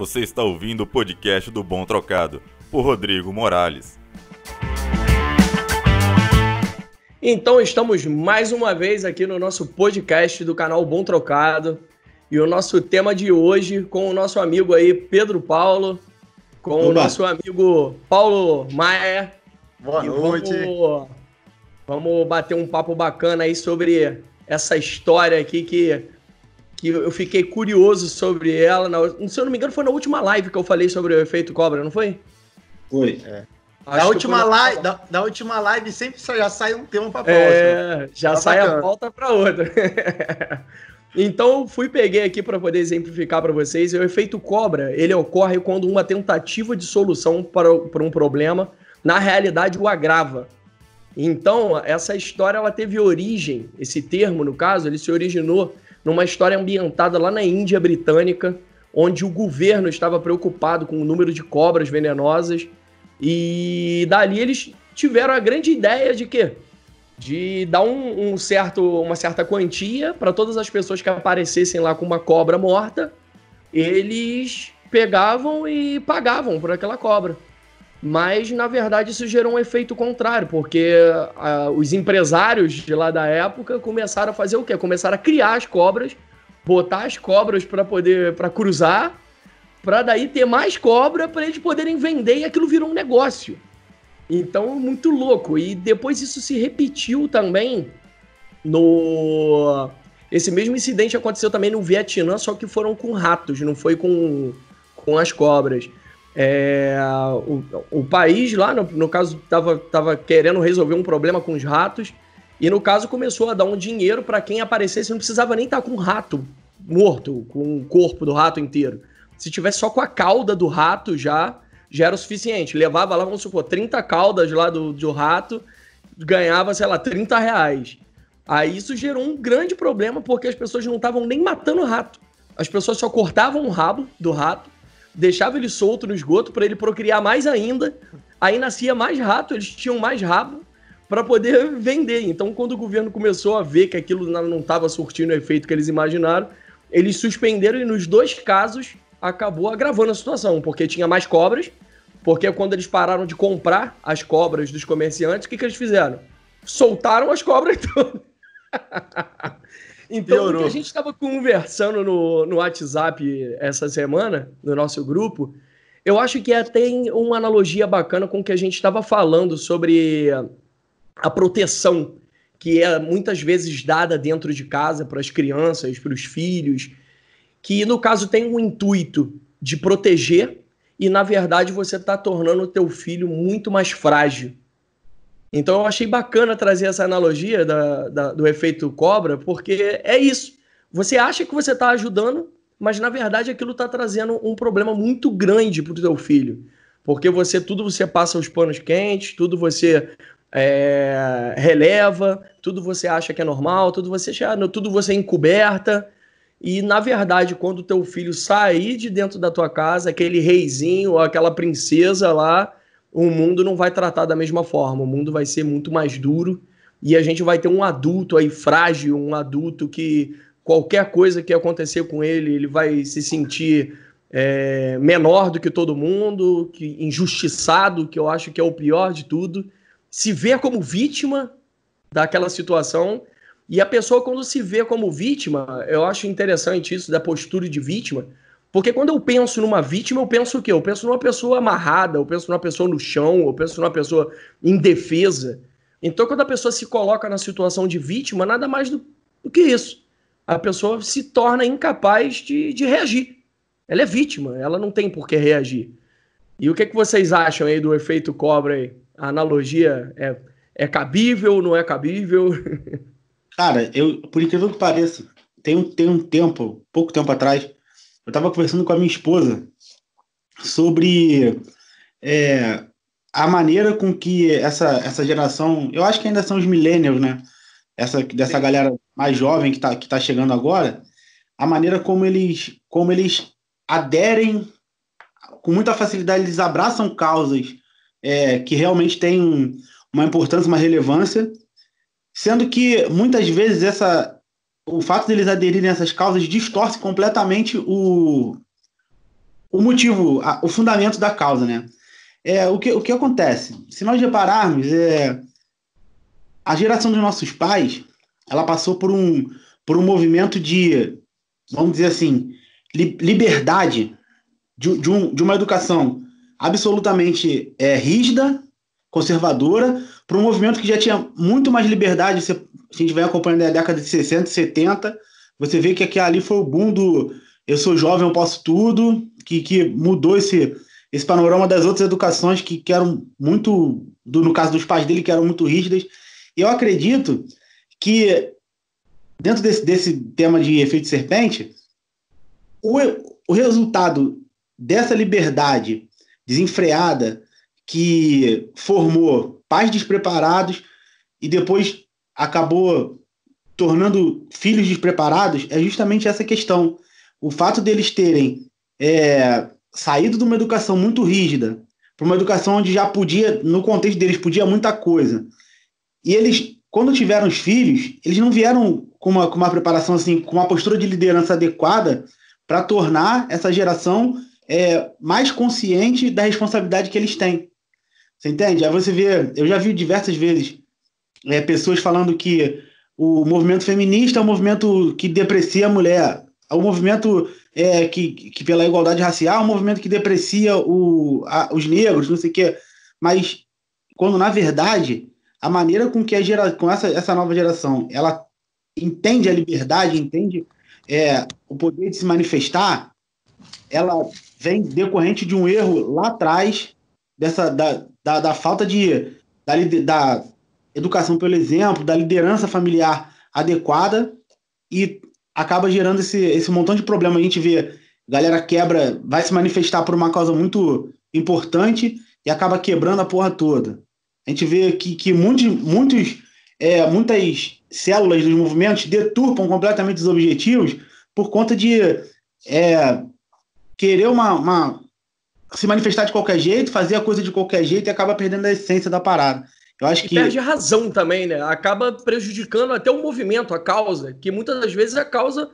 Você está ouvindo o podcast do Bom Trocado, por Rodrigo Morales. Então estamos mais uma vez aqui no nosso podcast do canal Bom Trocado. E o nosso tema de hoje com o nosso amigo aí Pedro Paulo, com Oba. o nosso amigo Paulo Maia. Boa e noite. Vamos, vamos bater um papo bacana aí sobre essa história aqui que que eu fiquei curioso sobre ela. Na, se eu não me engano, foi na última live que eu falei sobre o efeito cobra, não foi? Foi. É. Da última, live, da, da, última live sempre já sai um tema para é, próxima. É, já tá sai bacana. a volta para outra. então, fui peguei aqui para poder exemplificar para vocês. O efeito cobra, ele ocorre quando uma tentativa de solução para, para um problema, na realidade, o agrava. Então, essa história ela teve origem, esse termo, no caso, ele se originou numa história ambientada lá na Índia britânica, onde o governo estava preocupado com o número de cobras venenosas. E dali eles tiveram a grande ideia de quê? De dar um, um certo, uma certa quantia para todas as pessoas que aparecessem lá com uma cobra morta, eles pegavam e pagavam por aquela cobra. Mas, na verdade, isso gerou um efeito contrário, porque uh, os empresários de lá da época começaram a fazer o quê? Começaram a criar as cobras, botar as cobras para poder para cruzar, para daí ter mais cobra para eles poderem vender e aquilo virou um negócio. Então, muito louco. E depois isso se repetiu também no esse mesmo incidente aconteceu também no Vietnã, só que foram com ratos, não foi com com as cobras. É, o, o, país lá, no, no caso, estava querendo resolver um problema com os ratos, e no caso começou a dar um dinheiro para quem aparecesse, não precisava nem estar tá com um rato morto, com o corpo do rato inteiro. Se tivesse só com a cauda do rato já, já era o suficiente. Levava lá, vamos supor, 30 caudas lá do, do rato, ganhava, sei lá, 30 reais. Aí isso gerou um grande problema porque as pessoas não estavam nem matando o rato. As pessoas só cortavam o rabo do rato deixava ele solto no esgoto para ele procriar mais ainda. Aí nascia mais rato, eles tinham mais rabo para poder vender. Então, quando o governo começou a ver que aquilo não estava surtindo o efeito que eles imaginaram, eles suspenderam e nos dois casos acabou agravando a situação, porque tinha mais cobras, porque quando eles pararam de comprar as cobras dos comerciantes, o que, que eles fizeram? Soltaram as cobras todas. Então, o que a gente estava conversando no, no WhatsApp essa semana, no nosso grupo, eu acho que é, tem uma analogia bacana com o que a gente estava falando sobre a proteção que é muitas vezes dada dentro de casa para as crianças, para os filhos, que no caso tem um intuito de proteger e na verdade você está tornando o teu filho muito mais frágil então eu achei bacana trazer essa analogia da, da, do efeito cobra, porque é isso. Você acha que você está ajudando, mas na verdade aquilo está trazendo um problema muito grande para o teu filho. Porque você, tudo você passa os panos quentes, tudo você é, releva, tudo você acha que é normal, tudo você, tudo você é encoberta. E, na verdade, quando o teu filho sair de dentro da tua casa, aquele reizinho, aquela princesa lá, o mundo não vai tratar da mesma forma, o mundo vai ser muito mais duro e a gente vai ter um adulto aí frágil, um adulto que qualquer coisa que acontecer com ele, ele vai se sentir é, menor do que todo mundo, que injustiçado, que eu acho que é o pior de tudo, se vê como vítima daquela situação. E a pessoa, quando se vê como vítima, eu acho interessante isso da postura de vítima, porque quando eu penso numa vítima, eu penso o quê? Eu penso numa pessoa amarrada, eu penso numa pessoa no chão, eu penso numa pessoa indefesa. Então, quando a pessoa se coloca na situação de vítima, nada mais do, do que isso. A pessoa se torna incapaz de, de reagir. Ela é vítima, ela não tem por que reagir. E o que, que vocês acham aí do efeito cobra aí? A analogia é, é cabível, não é cabível? Cara, eu, por incrível que pareça, tem, tem um tempo, pouco tempo atrás, eu estava conversando com a minha esposa sobre é, a maneira com que essa, essa geração, eu acho que ainda são os millennials, né? Essa, dessa Sim. galera mais jovem que está que tá chegando agora, a maneira como eles, como eles aderem, com muita facilidade, eles abraçam causas é, que realmente têm uma importância, uma relevância, sendo que muitas vezes essa, o fato deles aderirem a essas causas distorce completamente o, o motivo, a, o fundamento da causa, né? É, o, que, o que acontece? Se nós repararmos, é, a geração dos nossos pais, ela passou por um, por um movimento de, vamos dizer assim, li, liberdade de, de, um, de uma educação absolutamente é, rígida, conservadora, para um movimento que já tinha muito mais liberdade, você a gente vai acompanhando a década de 60, 70, você vê que aqui ali foi o boom do eu sou jovem, eu posso tudo, que, que mudou esse, esse panorama das outras educações que, que eram muito, do, no caso dos pais dele, que eram muito rígidas. E eu acredito que, dentro desse, desse tema de efeito serpente, o, o resultado dessa liberdade desenfreada que formou pais despreparados e depois acabou tornando filhos despreparados é justamente essa questão. O fato deles terem é, saído de uma educação muito rígida para uma educação onde já podia, no contexto deles, podia muita coisa. E eles, quando tiveram os filhos, eles não vieram com uma, com uma preparação assim, com uma postura de liderança adequada para tornar essa geração é, mais consciente da responsabilidade que eles têm. Você entende? Aí você vê, eu já vi diversas vezes é, pessoas falando que o movimento feminista é um movimento que deprecia a mulher, é um movimento é, que, que pela igualdade racial, é um movimento que deprecia o, a, os negros, não sei o quê. Mas quando, na verdade, a maneira com que a gera, com essa, essa nova geração ela entende a liberdade, entende é, o poder de se manifestar, ela vem decorrente de um erro lá atrás, dessa, da, da, da falta de. Da, da, educação pelo exemplo, da liderança familiar adequada e acaba gerando esse, esse montão de problema. A gente vê galera quebra, vai se manifestar por uma causa muito importante e acaba quebrando a porra toda. A gente vê que, que muitos, muitos, é, muitas células dos movimentos deturpam completamente os objetivos por conta de é, querer uma, uma se manifestar de qualquer jeito, fazer a coisa de qualquer jeito e acaba perdendo a essência da parada. Eu acho e que perde a razão também, né? Acaba prejudicando até o movimento, a causa, que muitas das vezes a causa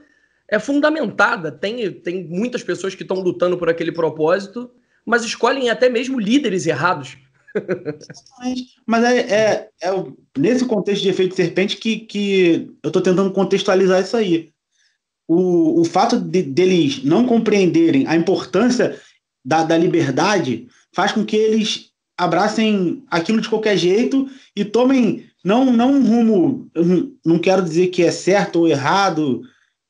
é fundamentada. Tem, tem muitas pessoas que estão lutando por aquele propósito, mas escolhem até mesmo líderes errados. Exatamente. Mas é, é, é, nesse contexto de efeito serpente que, que eu estou tentando contextualizar isso aí. O, o fato de, deles não compreenderem a importância da, da liberdade faz com que eles abracem aquilo de qualquer jeito e tomem não não um rumo, não quero dizer que é certo ou errado,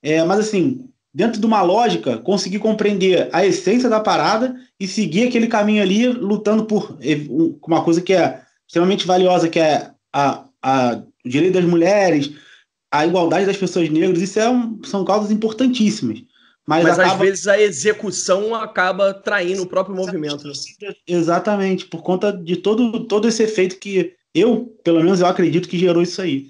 é, mas assim, dentro de uma lógica, conseguir compreender a essência da parada e seguir aquele caminho ali, lutando por é, uma coisa que é extremamente valiosa, que é a, a, o direito das mulheres, a igualdade das pessoas negras, isso é um, são causas importantíssimas. Mas, mas acaba... às vezes a execução acaba traindo o próprio movimento. Né? Exatamente, por conta de todo, todo esse efeito que eu, pelo menos eu acredito que gerou isso aí.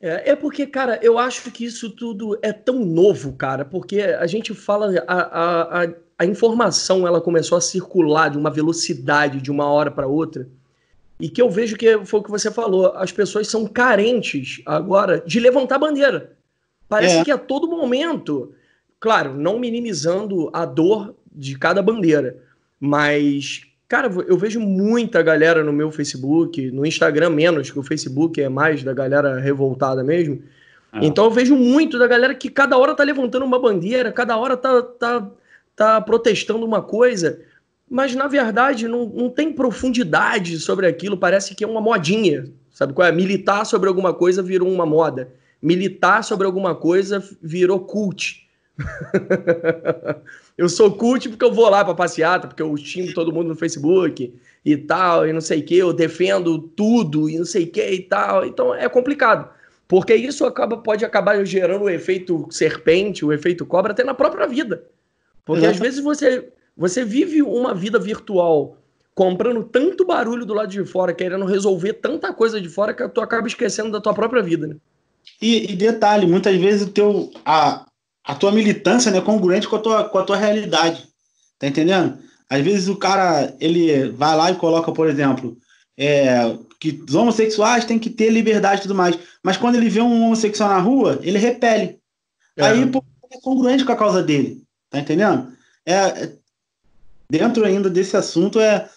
É, é porque, cara, eu acho que isso tudo é tão novo, cara, porque a gente fala, a, a, a informação ela começou a circular de uma velocidade de uma hora para outra, e que eu vejo que foi o que você falou, as pessoas são carentes agora de levantar bandeira. Parece é. que a todo momento Claro, não minimizando a dor de cada bandeira, mas, cara, eu vejo muita galera no meu Facebook, no Instagram menos, que o Facebook é mais da galera revoltada mesmo. É. Então eu vejo muito da galera que cada hora tá levantando uma bandeira, cada hora tá, tá, tá protestando uma coisa mas na verdade não, não, tem profundidade sobre aquilo, parece que é uma modinha, sabe qual é? Militar sobre alguma coisa virou uma moda, militar sobre alguma coisa virou cult. eu sou cult porque eu vou lá pra passeata, tá? porque eu xingo todo mundo no Facebook e tal, e não sei o que, eu defendo tudo e não sei o que e tal. Então é complicado. Porque isso acaba, pode acabar gerando o efeito serpente, o efeito cobra, até na própria vida. Porque às vezes você, você vive uma vida virtual comprando tanto barulho do lado de fora, querendo resolver tanta coisa de fora, que tu acaba esquecendo da tua própria vida, né? E, e detalhe, muitas vezes o teu, a, a tua militância não é congruente com a tua, com a tua realidade. Tá entendendo? Às vezes o cara, ele vai lá e coloca, por exemplo, é, que os homossexuais têm que ter liberdade e tudo mais. Mas quando ele vê um homossexual na rua, ele repele. É. Aí pô, é congruente com a causa dele. Tá entendendo? É, dentro ainda desse assunto, é,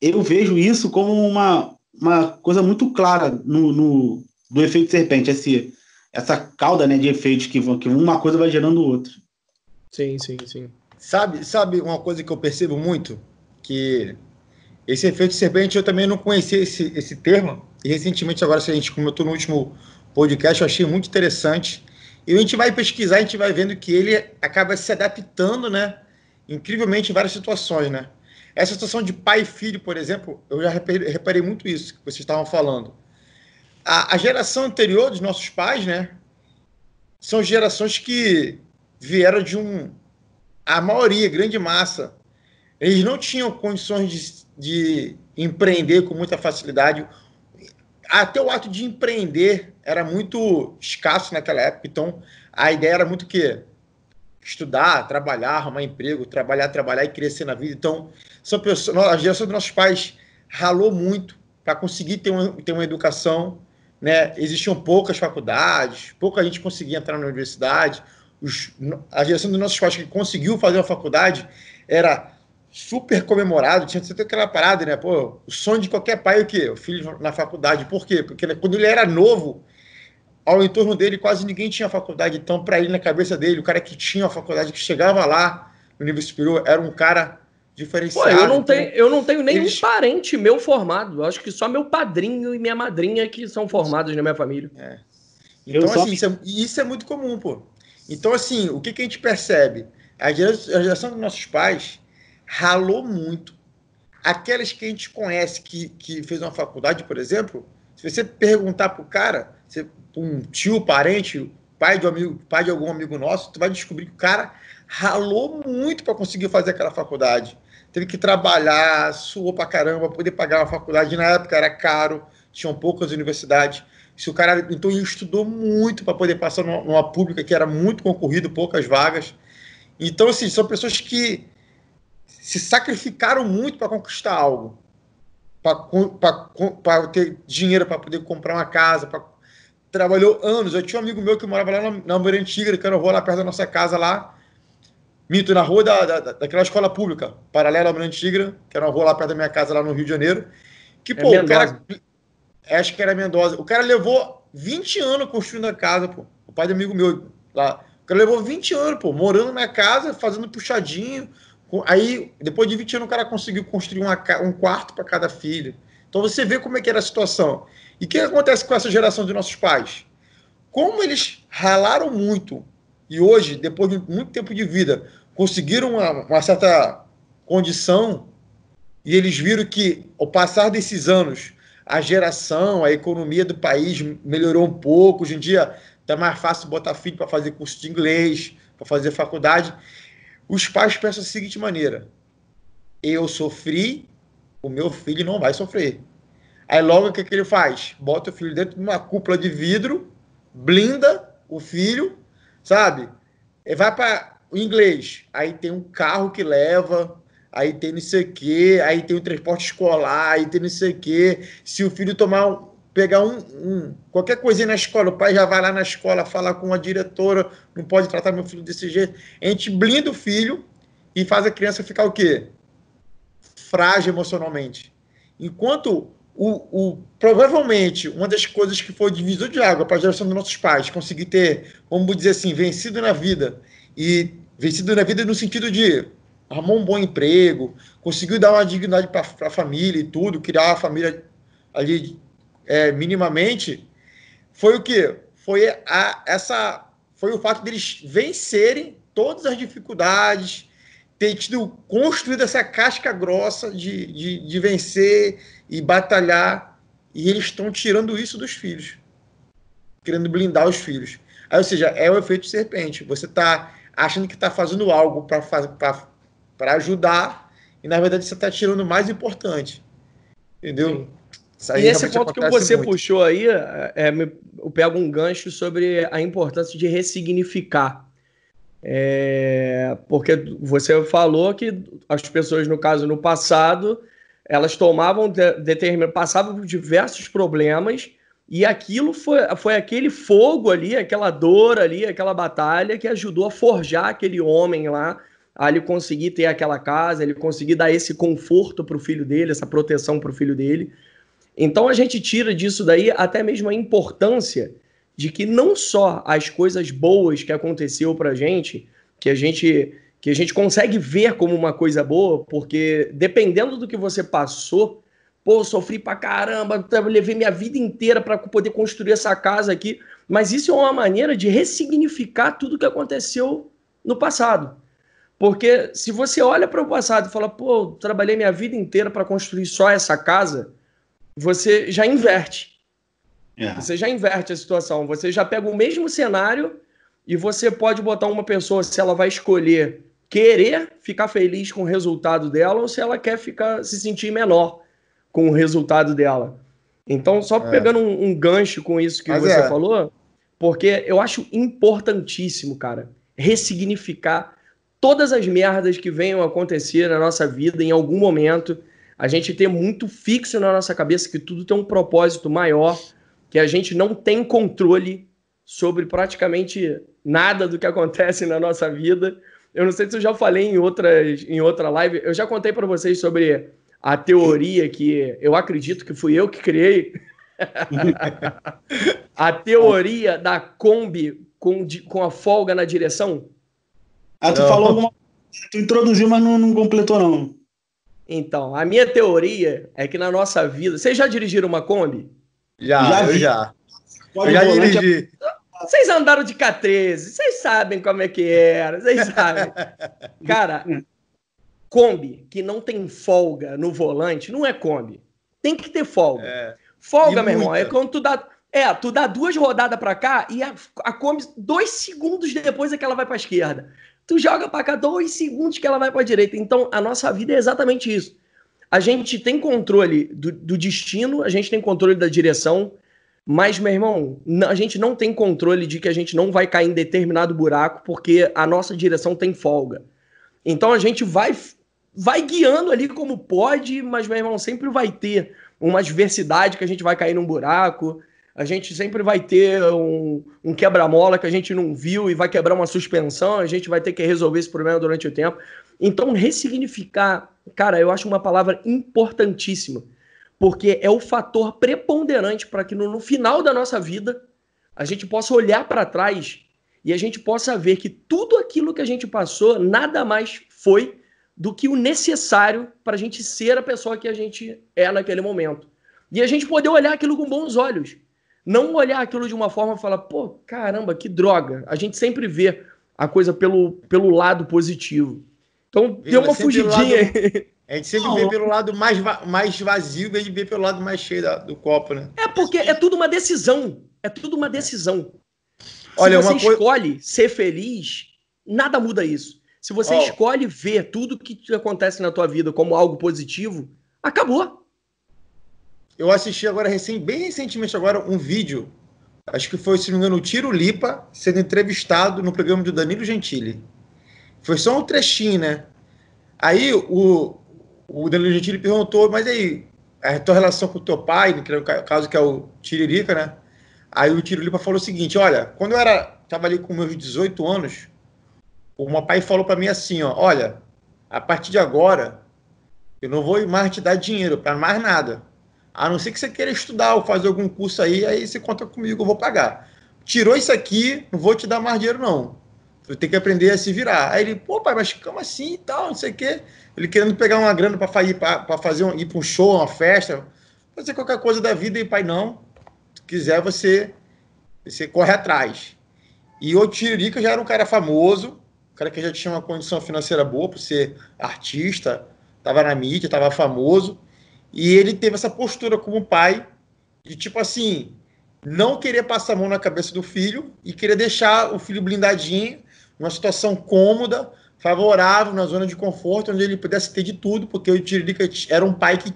eu vejo isso como uma, uma coisa muito clara no, no do efeito serpente. Esse, é essa cauda né, de efeitos que, vão, que uma coisa vai gerando outra. Sim, sim, sim. Sabe, sabe uma coisa que eu percebo muito? Que esse efeito serpente eu também não conhecia esse, esse termo. E recentemente, agora, se a gente comentou no último podcast, eu achei muito interessante. E a gente vai pesquisar, a gente vai vendo que ele acaba se adaptando, né? Incrivelmente em várias situações, né? Essa situação de pai e filho, por exemplo, eu já reparei muito isso que vocês estavam falando a, a geração anterior dos nossos pais, né? São gerações que vieram de um. A maioria, grande massa. Eles não tinham condições de, de empreender com muita facilidade. Até o ato de empreender era muito escasso naquela época. Então, a ideia era muito que estudar, trabalhar, arrumar emprego, trabalhar, trabalhar e crescer na vida. Então, são pessoas, a geração dos nossos pais ralou muito para conseguir ter uma, ter uma educação, né, existiam poucas faculdades, pouca gente conseguia entrar na universidade. Os, a geração dos nossos pais que conseguiu fazer uma faculdade era super comemorado, tinha sempre aquela parada, né? Pô, o sonho de qualquer pai é o quê? O filho na faculdade. Por quê? Porque quando ele era novo, ao entorno dele quase ninguém tinha faculdade. Então, para ele, na cabeça dele, o cara que tinha a faculdade, que chegava lá no nível superior, era um cara diferenciado. Pô, eu, não tenho, eu não tenho nenhum eles... parente meu formado. Eu acho que só meu padrinho e minha madrinha que são formados na minha família. É. Então, eu assim, só... isso, é, isso é muito comum, pô. Então, assim, o que, que a gente percebe? A geração, a geração dos nossos pais ralou muito. Aquelas que a gente conhece que, que fez uma faculdade, por exemplo, se você perguntar pro cara, você, um tio, parente, pai de, um amigo, pai de algum amigo nosso, tu vai descobrir que o cara ralou muito para conseguir fazer aquela faculdade teve que trabalhar, suou pra caramba, poder pagar uma faculdade. Na época era caro, tinham poucas universidades. Se o cara, então ele estudou muito para poder passar numa, numa, pública que era muito concorrido, poucas vagas. Então, assim, são pessoas que se sacrificaram muito para conquistar algo, para ter dinheiro para poder comprar uma casa, pra... trabalhou anos. Eu tinha um amigo meu que morava lá na, na Moreira Antiga, que eu vou lá perto da nossa casa lá Mito, na rua da, da, daquela escola pública, paralela à Mirante Tigra, que era uma rua lá perto da minha casa, lá no Rio de Janeiro. Que, é pô, Mendoza. o cara. É, acho que era Mendoza. O cara levou 20 anos construindo a casa, pô. O pai do amigo meu lá. O cara levou 20 anos, pô, morando na casa, fazendo puxadinho. Aí, depois de 20 anos, o cara conseguiu construir uma, um quarto para cada filho. Então você vê como é que era a situação. E o que acontece com essa geração de nossos pais? Como eles ralaram muito e hoje, depois de muito tempo de vida, conseguiram uma, uma certa condição e eles viram que, ao passar desses anos, a geração, a economia do país melhorou um pouco. Hoje em dia está mais fácil botar filho para fazer curso de inglês, para fazer faculdade. Os pais pensam da seguinte maneira: eu sofri, o meu filho não vai sofrer. Aí logo o que, que ele faz? Bota o filho dentro de uma cúpula de vidro, blinda o filho sabe? É, vai para o inglês, aí tem um carro que leva, aí tem não sei o quê, aí tem o transporte escolar, aí tem não sei o quê. Se o filho tomar pegar um, um, qualquer coisinha na escola, o pai já vai lá na escola falar com a diretora, não pode tratar meu filho desse jeito. A gente blinda o filho e faz a criança ficar o quê? Frágil emocionalmente. Enquanto o, o, provavelmente uma das coisas que foi divisor de água para a geração dos nossos pais conseguir ter, vamos dizer assim, vencido na vida e vencido na vida no sentido de arrumar um bom emprego, conseguiu dar uma dignidade para a família e tudo, criar a família ali é, minimamente, foi o que foi a, essa foi o fato deles vencerem todas as dificuldades, ter tido construído essa casca grossa de, de, de vencer e batalhar. E eles estão tirando isso dos filhos, querendo blindar os filhos. Aí, ou seja, é o efeito serpente. Você está achando que está fazendo algo para ajudar, e na verdade você está tirando o mais importante. Entendeu? E esse ponto que você muito. puxou aí, é, é, me, eu pego um gancho sobre a importância de ressignificar. É, porque você falou que as pessoas, no caso, no passado, elas tomavam de, determinado, passavam por diversos problemas e aquilo foi, foi aquele fogo ali, aquela dor ali, aquela batalha que ajudou a forjar aquele homem lá, a ele conseguir ter aquela casa, ele conseguir dar esse conforto para o filho dele, essa proteção para o filho dele. Então a gente tira disso daí até mesmo a importância de que não só as coisas boas que aconteceu para gente, que a gente que a gente consegue ver como uma coisa boa, porque dependendo do que você passou, pô, sofri pra caramba, levei minha vida inteira para poder construir essa casa aqui, mas isso é uma maneira de ressignificar tudo que aconteceu no passado. Porque se você olha para o passado e fala, pô, trabalhei minha vida inteira para construir só essa casa, você já inverte. É. Você já inverte a situação. Você já pega o mesmo cenário e você pode botar uma pessoa, se ela vai escolher querer ficar feliz com o resultado dela ou se ela quer ficar se sentir menor com o resultado dela. Então, só é. pegando um, um, gancho com isso que Mas você é. falou, porque eu acho importantíssimo, cara, ressignificar todas as merdas que venham acontecer na nossa vida em algum momento, a gente ter muito fixo na nossa cabeça que tudo tem um propósito maior, que a gente não tem controle sobre praticamente nada do que acontece na nossa vida eu não sei se eu já falei em, outras, em outra live, eu já contei para vocês sobre a teoria que eu acredito que fui eu que criei. a teoria da Kombi com, com a folga na direção. Ah, tu não. falou alguma Tu introduziu, mas não, não completou, não. Então, a minha teoria é que na nossa vida. Vocês já dirigiram uma Kombi? Já, já eu já. Pode já dirigi. Ah, vocês andaram de K13, vocês sabem como é que era, vocês sabem. Cara, Kombi que não tem folga no volante não é Kombi. Tem que ter folga. É. Folga, e meu muita. irmão, é quando tu dá. É, tu dá duas rodadas para cá e a, a Kombi, dois segundos depois é que ela vai para esquerda. Tu joga para cá dois segundos que ela vai para direita. Então, a nossa vida é exatamente isso. A gente tem controle do, do destino, a gente tem controle da direção, mas, meu irmão, a gente não tem controle de que a gente não vai cair em determinado buraco porque a nossa direção tem folga. Então a gente vai vai guiando ali como pode, mas, meu irmão, sempre vai ter uma adversidade que a gente vai cair num buraco, a gente sempre vai ter um, um quebra-mola que a gente não viu e vai quebrar uma suspensão, a gente vai ter que resolver esse problema durante o tempo. Então, ressignificar, cara, eu acho uma palavra importantíssima porque é o fator preponderante para que no, no final da nossa vida a gente possa olhar para trás e a gente possa ver que tudo aquilo que a gente passou nada mais foi do que o necessário para a gente ser a pessoa que a gente é naquele momento. E a gente poder olhar aquilo com bons olhos. Não olhar aquilo de uma forma e falar, pô, caramba, que droga. A gente sempre vê a coisa pelo, pelo lado positivo. Então, deu uma fugidinha lado... aí. A gente sempre não. vê pelo lado mais, mais vazio, a gente vê pelo lado mais cheio da, do copo, né? É porque é tudo uma decisão. É tudo uma decisão. Olha, Se você uma escolhe ser feliz, nada muda isso. Se você oh. escolhe ver tudo que acontece na tua vida como algo positivo, acabou. Eu assisti agora, recém, bem recentemente agora, um vídeo, acho que foi, se não me engano, o Tiro Lipa, sendo entrevistado no programa do Danilo Gentili. Foi só um trechinho, né? Aí o, o Danilo Gentili perguntou, mas aí, a tua relação com o teu pai, que é o caso que é o Tiririca, né? Aí o Tiririca falou o seguinte, olha, quando eu era, tava ali com meus 18 anos, o meu pai falou para mim assim, ó, olha, a partir de agora, eu não vou mais te dar dinheiro para mais nada. A não ser que você queira estudar ou fazer algum curso aí, aí você conta comigo, eu vou pagar. Tirou isso aqui, não vou te dar mais dinheiro não. Tu tem que aprender a se virar. Aí ele, pô, pai, mas como assim e tal, não sei o quê. Ele querendo pegar uma grana para ir para fazer um, ir para um show, uma festa, fazer qualquer coisa da vida. E pai, não. Se quiser, você, você corre atrás. E o Tiririca já era um cara famoso, um cara que já tinha uma condição financeira boa por ser artista, estava na mídia, estava famoso. E ele teve essa postura como pai de tipo assim, não querer passar a mão na cabeça do filho e querer deixar o filho blindadinho numa situação cômoda, favorável, na zona de conforto, onde ele pudesse ter de tudo, porque o Tiririca era um pai que,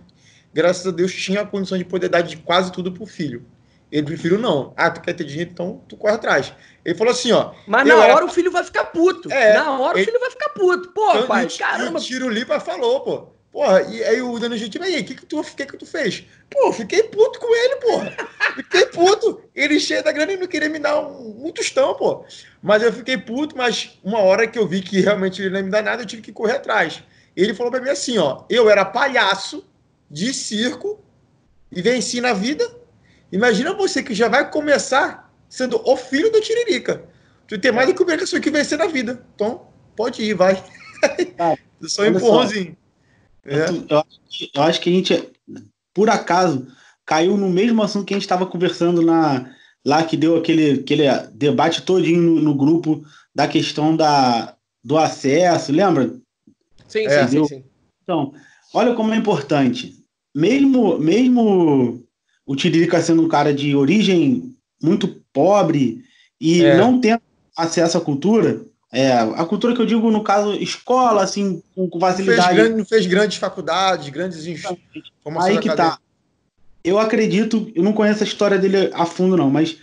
graças a Deus, tinha a condição de poder dar de quase tudo para o filho. Ele preferiu não. Ah, tu quer ter dinheiro, então tu corre atrás. Ele falou assim, ó. Mas na hora era... o filho vai ficar puto. É, na hora ele... o filho vai ficar puto. Pô, então, pai, o, caramba. o Tiro Lipa falou, pô. Porra, e aí o Danilo Gentili, aí, o que que tu, que que tu fez? Pô, fiquei puto com ele, porra. Fiquei puto. Ele cheio da grana e não queria me dar um, um tostão, pô. Mas eu fiquei puto, mas uma hora que eu vi que realmente ele não ia me dar nada, eu tive que correr atrás. Ele falou pra mim assim, ó, eu era palhaço de circo e venci na vida. Imagina você que já vai começar sendo o filho da Tiririca. Tu tem mais é. do que obrigação que vencer na vida. Então, pode ir, vai. Ah, só um empurrãozinho. Só. É. Eu, eu, acho que a gente, por acaso, caiu no mesmo assunto que a gente estava conversando na, lá que deu aquele, aquele debate todinho no, no grupo da questão da, do acesso, lembra? Sim, é. sim, sim, sim. Então, olha como é importante. Mesmo, mesmo o Tiririca sendo um cara de origem muito pobre e é. não tendo acesso à cultura, é, a cultura que eu digo, no caso, escola, assim, com facilidade. fez, grande, não fez grandes faculdades, grandes formações Aí que tá. Eu acredito, eu não conheço a história dele a fundo, não, mas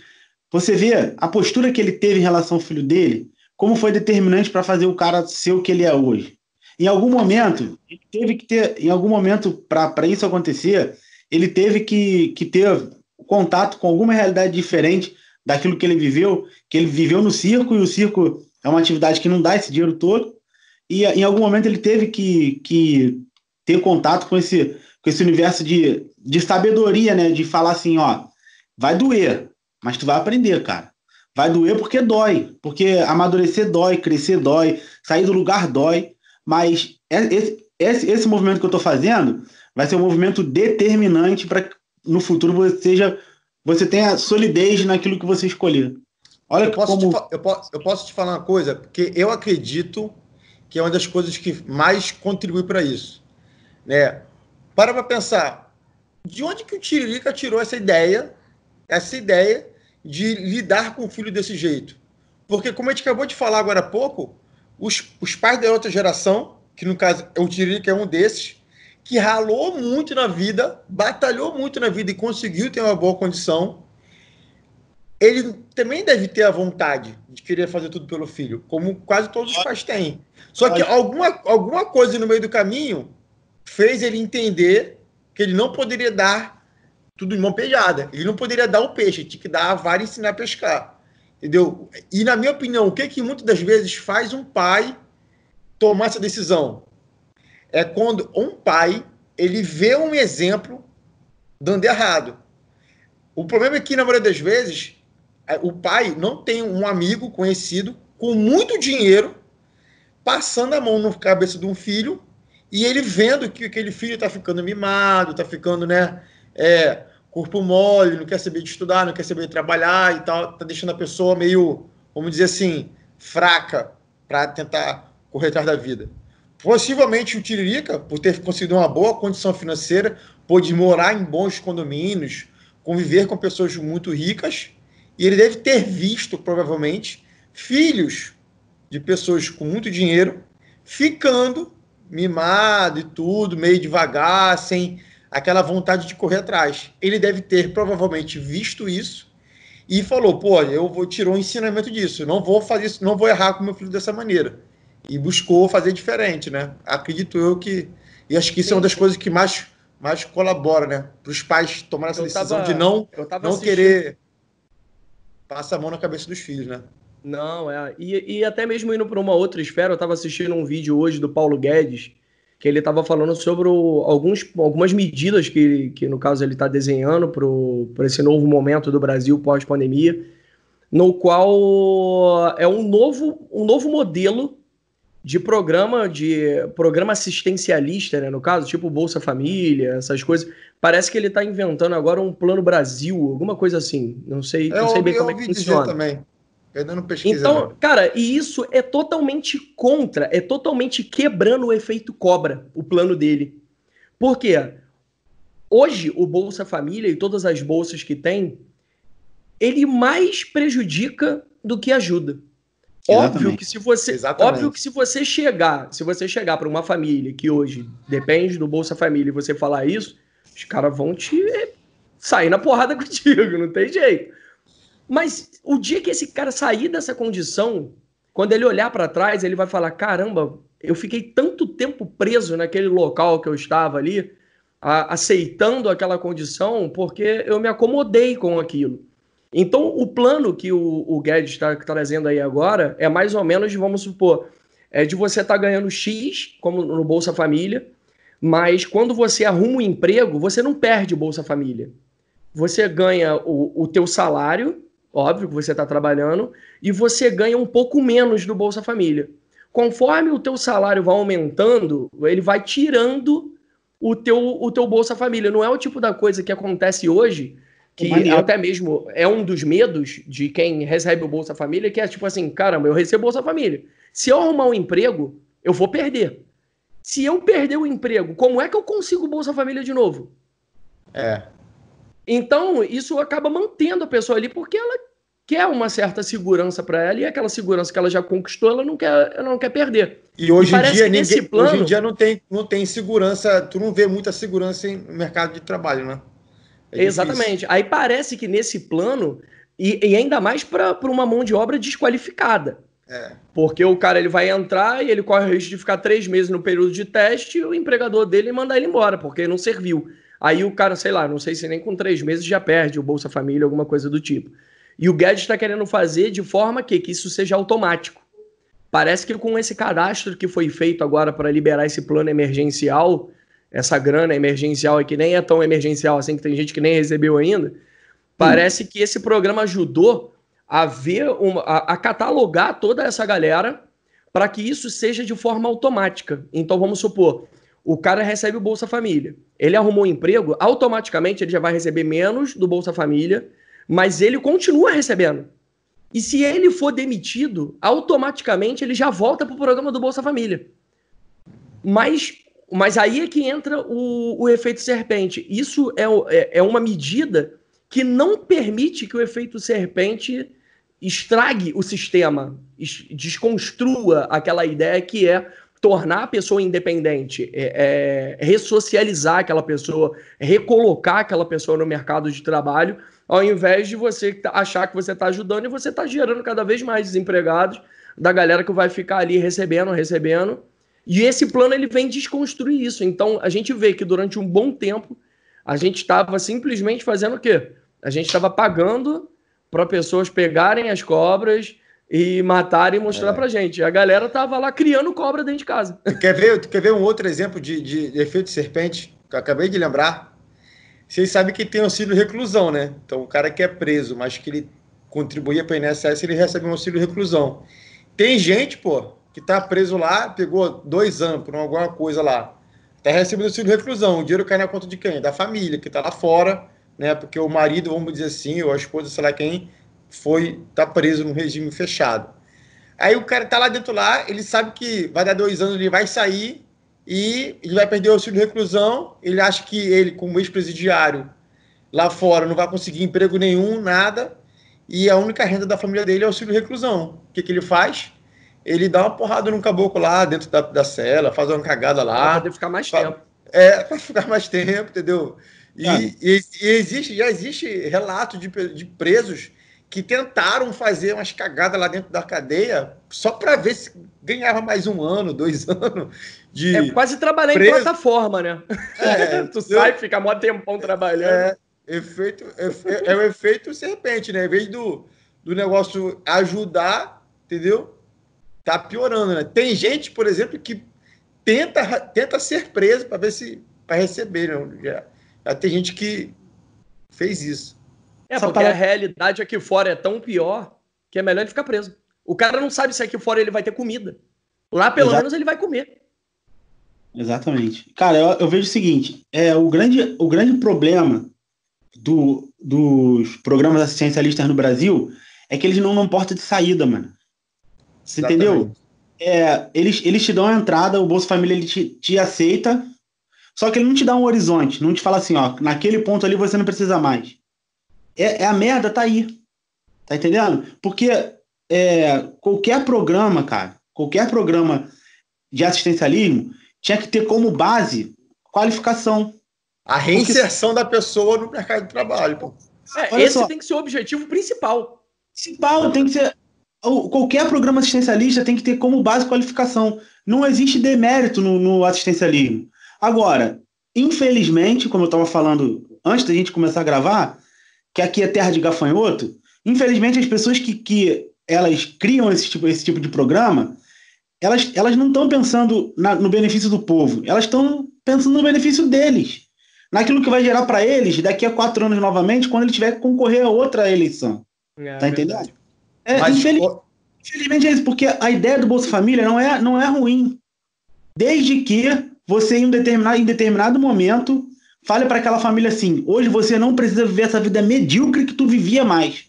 você vê a postura que ele teve em relação ao filho dele, como foi determinante para fazer o cara ser o que ele é hoje. Em algum momento, ele teve que ter, em algum momento, para isso acontecer, ele teve que, que ter contato com alguma realidade diferente daquilo que ele viveu, que ele viveu no circo e o circo é uma atividade que não dá esse dinheiro todo. E eh, em algum momento ele teve que, que ter contato com esse, com esse universo de, de sabedoria, né? De falar assim, ó, vai doer, mas tu vai aprender, cara. Vai doer porque dói, porque amadurecer dói, crescer dói, sair do lugar dói. Mas é, esse, esse, esse movimento que eu estou fazendo vai ser um movimento determinante para no futuro você seja você tenha solidez naquilo que você escolher. Olha eu posso, como... te, eu, eu posso te falar uma coisa, porque eu acredito que é uma das coisas que mais contribui para isso. Né? Para para pensar, de onde que o Tiririca tirou essa ideia, essa ideia de lidar com o filho desse jeito? Porque, como a gente acabou de falar agora há pouco, os, os pais da outra geração, que no caso o Tiririca é um desses, que ralou muito na vida, batalhou muito na vida e conseguiu ter uma boa condição, ele também deve ter a vontade de querer fazer tudo pelo filho, como quase todos os pais têm. Só que alguma, alguma coisa no meio do caminho fez ele entender que ele não poderia dar tudo em mão pejada. Ele não poderia dar o peixe, tinha que dar a vara e ensinar a pescar. Entendeu? E, na minha opinião, o que, que muitas das vezes faz um pai tomar essa decisão? É quando um pai ele vê um exemplo dando errado. O problema é que, na maioria das vezes, é, o pai não tem um amigo conhecido com muito dinheiro passando a mão na cabeça de um filho e ele vendo que aquele filho está ficando mimado, está ficando, né, é, corpo mole, não quer saber de estudar, não quer saber de trabalhar e tal, está deixando a pessoa meio, vamos dizer assim, fraca para tentar correr atrás da vida. Possivelmente o Tiririca, por ter conseguido uma boa condição financeira, pôde morar em bons condomínios, conviver com pessoas muito ricas, e ele deve ter visto, provavelmente, filhos de pessoas com muito dinheiro ficando mimado e tudo, meio devagar, sem aquela vontade de correr atrás. Ele deve ter provavelmente visto isso e falou: pô, eu vou tirou um ensinamento disso, não vou fazer isso, não vou errar com meu filho dessa maneira. E buscou fazer diferente, né? Acredito eu que. E acho que isso é uma das coisas que mais, mais colabora, né? Para os pais tomar essa eu decisão tava, de não, não querer passa a mão na cabeça dos filhos, né? Não, é. E, e até mesmo indo para uma outra esfera, eu estava assistindo um vídeo hoje do Paulo Guedes, que ele estava falando sobre o, alguns, algumas medidas que, que, no caso, ele está desenhando para esse novo momento do Brasil pós-pandemia, no qual é um novo, um novo modelo de programa de programa assistencialista, né, no caso, tipo Bolsa Família, essas coisas. Parece que ele está inventando agora um Plano Brasil, alguma coisa assim. Não sei, eu não sei ouvi, bem como é que funciona. também. Eu ainda não Então, cara, e isso é totalmente contra, é totalmente quebrando o efeito cobra, o plano dele. Por quê? Hoje, o Bolsa Família e todas as bolsas que tem, ele mais prejudica do que ajuda. Exatamente. Óbvio que se você, Exatamente. óbvio que se você chegar, se você chegar para uma família que hoje depende do Bolsa Família e você falar isso, os caras vão te sair na porrada contigo, não tem jeito. Mas o dia que esse cara sair dessa condição, quando ele olhar para trás, ele vai falar: caramba, eu fiquei tanto tempo preso naquele local que eu estava ali, a, aceitando aquela condição, porque eu me acomodei com aquilo. Então, o plano que o, o Guedes está trazendo aí agora é mais ou menos, vamos supor, é de você estar tá ganhando X, como no Bolsa Família, mas quando você arruma um emprego, você não perde o Bolsa Família. Você ganha o, o teu salário, óbvio que você está trabalhando, e você ganha um pouco menos do Bolsa Família. Conforme o teu salário vai aumentando, ele vai tirando o teu, o teu Bolsa Família. Não é o tipo da coisa que acontece hoje, que Maneiro. até mesmo é um dos medos de quem recebe o Bolsa Família, que é tipo assim, caramba, eu recebo Bolsa Família. Se eu arrumar um emprego, eu vou perder. Se eu perder o emprego, como é que eu consigo Bolsa Família de novo? É. Então, isso acaba mantendo a pessoa ali porque ela quer uma certa segurança para ela e é aquela segurança que ela já conquistou, ela não quer, ela não quer perder. E hoje em dia ninguém, plano, hoje em dia não tem, não tem segurança, tu não vê muita segurança no mercado de trabalho, né? É Exatamente. Aí parece que nesse plano, e, e ainda mais para uma mão de obra desqualificada. É. Porque o cara ele vai entrar e ele corre o risco de ficar três meses no período de teste e o empregador dele mandar ele embora, porque não serviu. Aí o cara, sei lá, não sei se nem com três meses já perde o Bolsa Família, alguma coisa do tipo. E o Guedes está querendo fazer de forma que, que isso seja automático. Parece que com esse cadastro que foi feito agora para liberar esse plano emergencial, essa grana emergencial e que nem é tão emergencial assim, que tem gente que nem recebeu ainda, parece hum. que esse programa ajudou a ver, uma, a, a catalogar toda essa galera para que isso seja de forma automática. Então vamos supor, o cara recebe o Bolsa Família. Ele arrumou um emprego, automaticamente ele já vai receber menos do Bolsa Família, mas ele continua recebendo. E se ele for demitido, automaticamente ele já volta para o programa do Bolsa Família. Mas mas aí é que entra o, o efeito serpente. Isso é, é, é, uma medida que não permite que o efeito serpente estrague o sistema, desconstrua aquela ideia que é tornar a pessoa independente, é, é, ressocializar aquela pessoa, recolocar aquela pessoa no mercado de trabalho, ao invés de você tá, achar que você está ajudando e você está gerando cada vez mais desempregados da galera que vai ficar ali recebendo, recebendo e esse plano ele vem desconstruir isso. Então a gente vê que durante um bom tempo a gente estava simplesmente fazendo o quê? A gente estava pagando para pessoas pegarem as cobras e matarem e mostrar é. pra gente. A galera tava lá criando cobra dentro de casa. Quer ver, quer ver um outro exemplo de, de, de efeito serpente? Que eu acabei de lembrar. Vocês sabem que tem auxílio reclusão, né? Então, o cara que é preso, mas que ele contribuía para o INSS, ele recebe um auxílio reclusão. Tem gente, pô, que está preso lá, pegou dois anos por alguma coisa lá, está recebendo auxílio de reclusão, o dinheiro cai na conta de quem? Da família, que está lá fora, né? Porque o marido, vamos dizer assim, ou a esposa, sei lá quem, foi, está preso no regime fechado. Aí o cara está lá dentro lá, ele sabe que vai dar dois anos, ele vai sair e ele vai perder o auxílio de reclusão, ele acha que ele, como ex-presidiário lá fora, não vai conseguir emprego nenhum, nada, e a única renda da família dele é o auxílio de reclusão. O que, que ele faz? ele dá uma porrada num caboclo lá dentro da, da cela, faz uma cagada lá. Pra poder ficar mais pra, tempo. É, pra ficar mais tempo, entendeu? E, e, e existe, já existe relato de, de presos que tentaram fazer umas cagadas lá dentro da cadeia só para ver se ganhava mais um ano, dois anos de. É quase trabalhar preso. em plataforma, né? É, tu sai, fica mó tempão trabalhando. É, efeito, é, é o efeito serpente, né? Em vez do, do negócio ajudar, entendeu? Tá piorando, né? Tem gente, por exemplo, que tenta, tenta ser preso para ver se para receber, né? Já, já, tem gente que fez isso. É, Essa porque tá a realidade aqui fora é tão pior que é melhor ele ficar preso. O cara não sabe se aqui fora ele vai ter comida. Lá, pelo Exato. menos, ele vai comer. Exatamente. Cara, eu, eu, vejo o seguinte: é, o, grande, o grande problema do, dos programas assistencialistas no Brasil é que eles não dão porta de saída, mano. Você entendeu? É, eles, eles te dão a entrada, o Bolsa Família ele te, te aceita, só que ele não te dá um horizonte, não te fala assim, ó, naquele ponto ali você não precisa mais. É, é a merda, tá aí. Tá entendendo? Porque é, qualquer programa, cara, qualquer programa de assistencialismo tinha que ter como base qualificação. A reinserção Porque... da pessoa no mercado de trabalho, pô. É, esse só. tem que ser o objetivo principal. Principal tem que ser qualquer programa assistencialista tem que ter como base qualificação. Não existe demérito no, no assistencialismo. Agora, infelizmente, como eu estava falando antes da gente começar a gravar, que aqui é terra de gafanhoto, infelizmente as pessoas que, que elas criam esse tipo, esse tipo de programa, elas, elas não estão pensando na, no benefício do povo, elas estão pensando no benefício deles, naquilo que vai gerar para eles daqui a quatro anos novamente, quando ele tiver que concorrer a outra eleição. É, tá entendendo? Verdade. É, mas, infeliz... infelizmente é isso, porque a ideia do Bolsa Família não é, não é ruim. Desde que você, em, um determinado, em determinado momento, fale para aquela família assim: hoje você não precisa viver essa vida medíocre que tu vivia mais.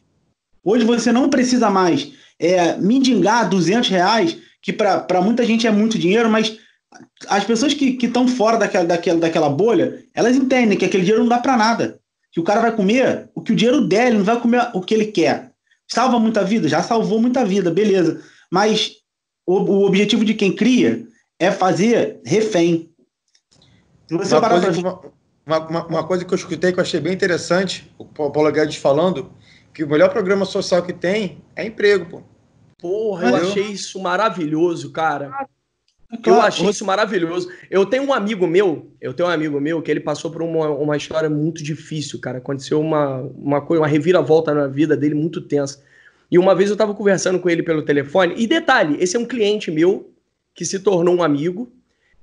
Hoje você não precisa mais é, mendigar 200 reais, que para muita gente é muito dinheiro, mas as pessoas que estão fora daquela, daquela, daquela bolha, elas entendem que aquele dinheiro não dá para nada. Que o cara vai comer o que o dinheiro der, ele não vai comer o que ele quer. Salva muita vida? Já salvou muita vida, beleza. Mas o, o objetivo de quem cria é fazer refém. Se você uma, parar coisa, pra... uma, uma, uma, coisa que eu escutei que eu achei bem interessante, o Paulo Guedes falando, que o melhor programa social que tem é emprego, pô. Porra, eu achei isso maravilhoso, cara. Claro. Eu achei isso maravilhoso. Eu tenho um amigo meu, eu tenho um amigo meu que ele passou por uma, uma história muito difícil, cara. Aconteceu uma, uma coisa, uma reviravolta na vida dele muito tensa. E uma vez eu estava conversando com ele pelo telefone. E detalhe, esse é um cliente meu que se tornou um amigo,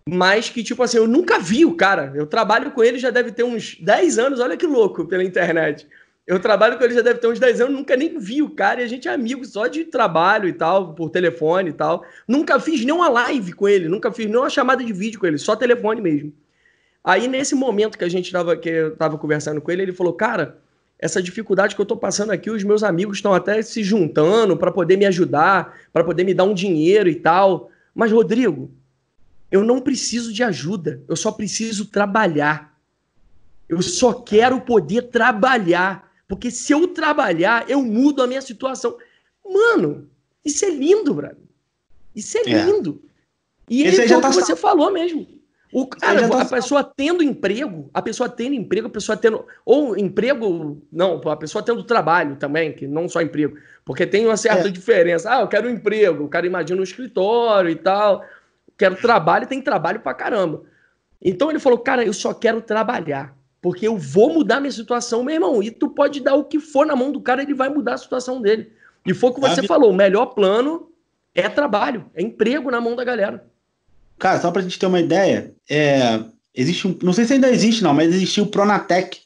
mas que, tipo assim, eu nunca vi o cara. Eu trabalho com ele já deve ter uns 10 anos, olha que louco, pela internet. Eu trabalho com ele já deve ter uns 10 anos, nunca nem vi o cara, e a gente é amigo só de trabalho e tal, por telefone e tal. Nunca fiz nenhuma live com ele, nunca fiz nenhuma chamada de vídeo com ele, só telefone mesmo. Aí nesse momento que a gente tava, que eu tava conversando com ele, ele falou: "Cara, essa dificuldade que eu tô passando aqui, os meus amigos estão até se juntando para poder me ajudar, para poder me dar um dinheiro e tal. Mas Rodrigo, eu não preciso de ajuda, eu só preciso trabalhar. Eu só quero poder trabalhar porque se eu trabalhar, eu mudo a minha situação. Mano, isso é lindo, brother. Isso é, é. lindo. E ele é o tá que você falou mesmo. O cara, tá a pessoa tendo emprego, a pessoa tendo emprego, a pessoa tendo. Ou emprego, não, a pessoa tendo trabalho também, que não só emprego. Porque tem uma certa é. diferença. Ah, eu quero um emprego, o cara imagina um escritório e tal. Quero trabalho, tem trabalho pra caramba. Então ele falou, cara, eu só quero trabalhar. Porque eu vou mudar minha situação, meu irmão. E tu pode dar o que for na mão do cara, ele vai mudar a situação dele. E foi o que você falou: o melhor plano é trabalho, é emprego na mão da galera. Cara, só pra gente ter uma ideia, é, existe um, não sei se ainda existe não, mas existiu o Pronatec.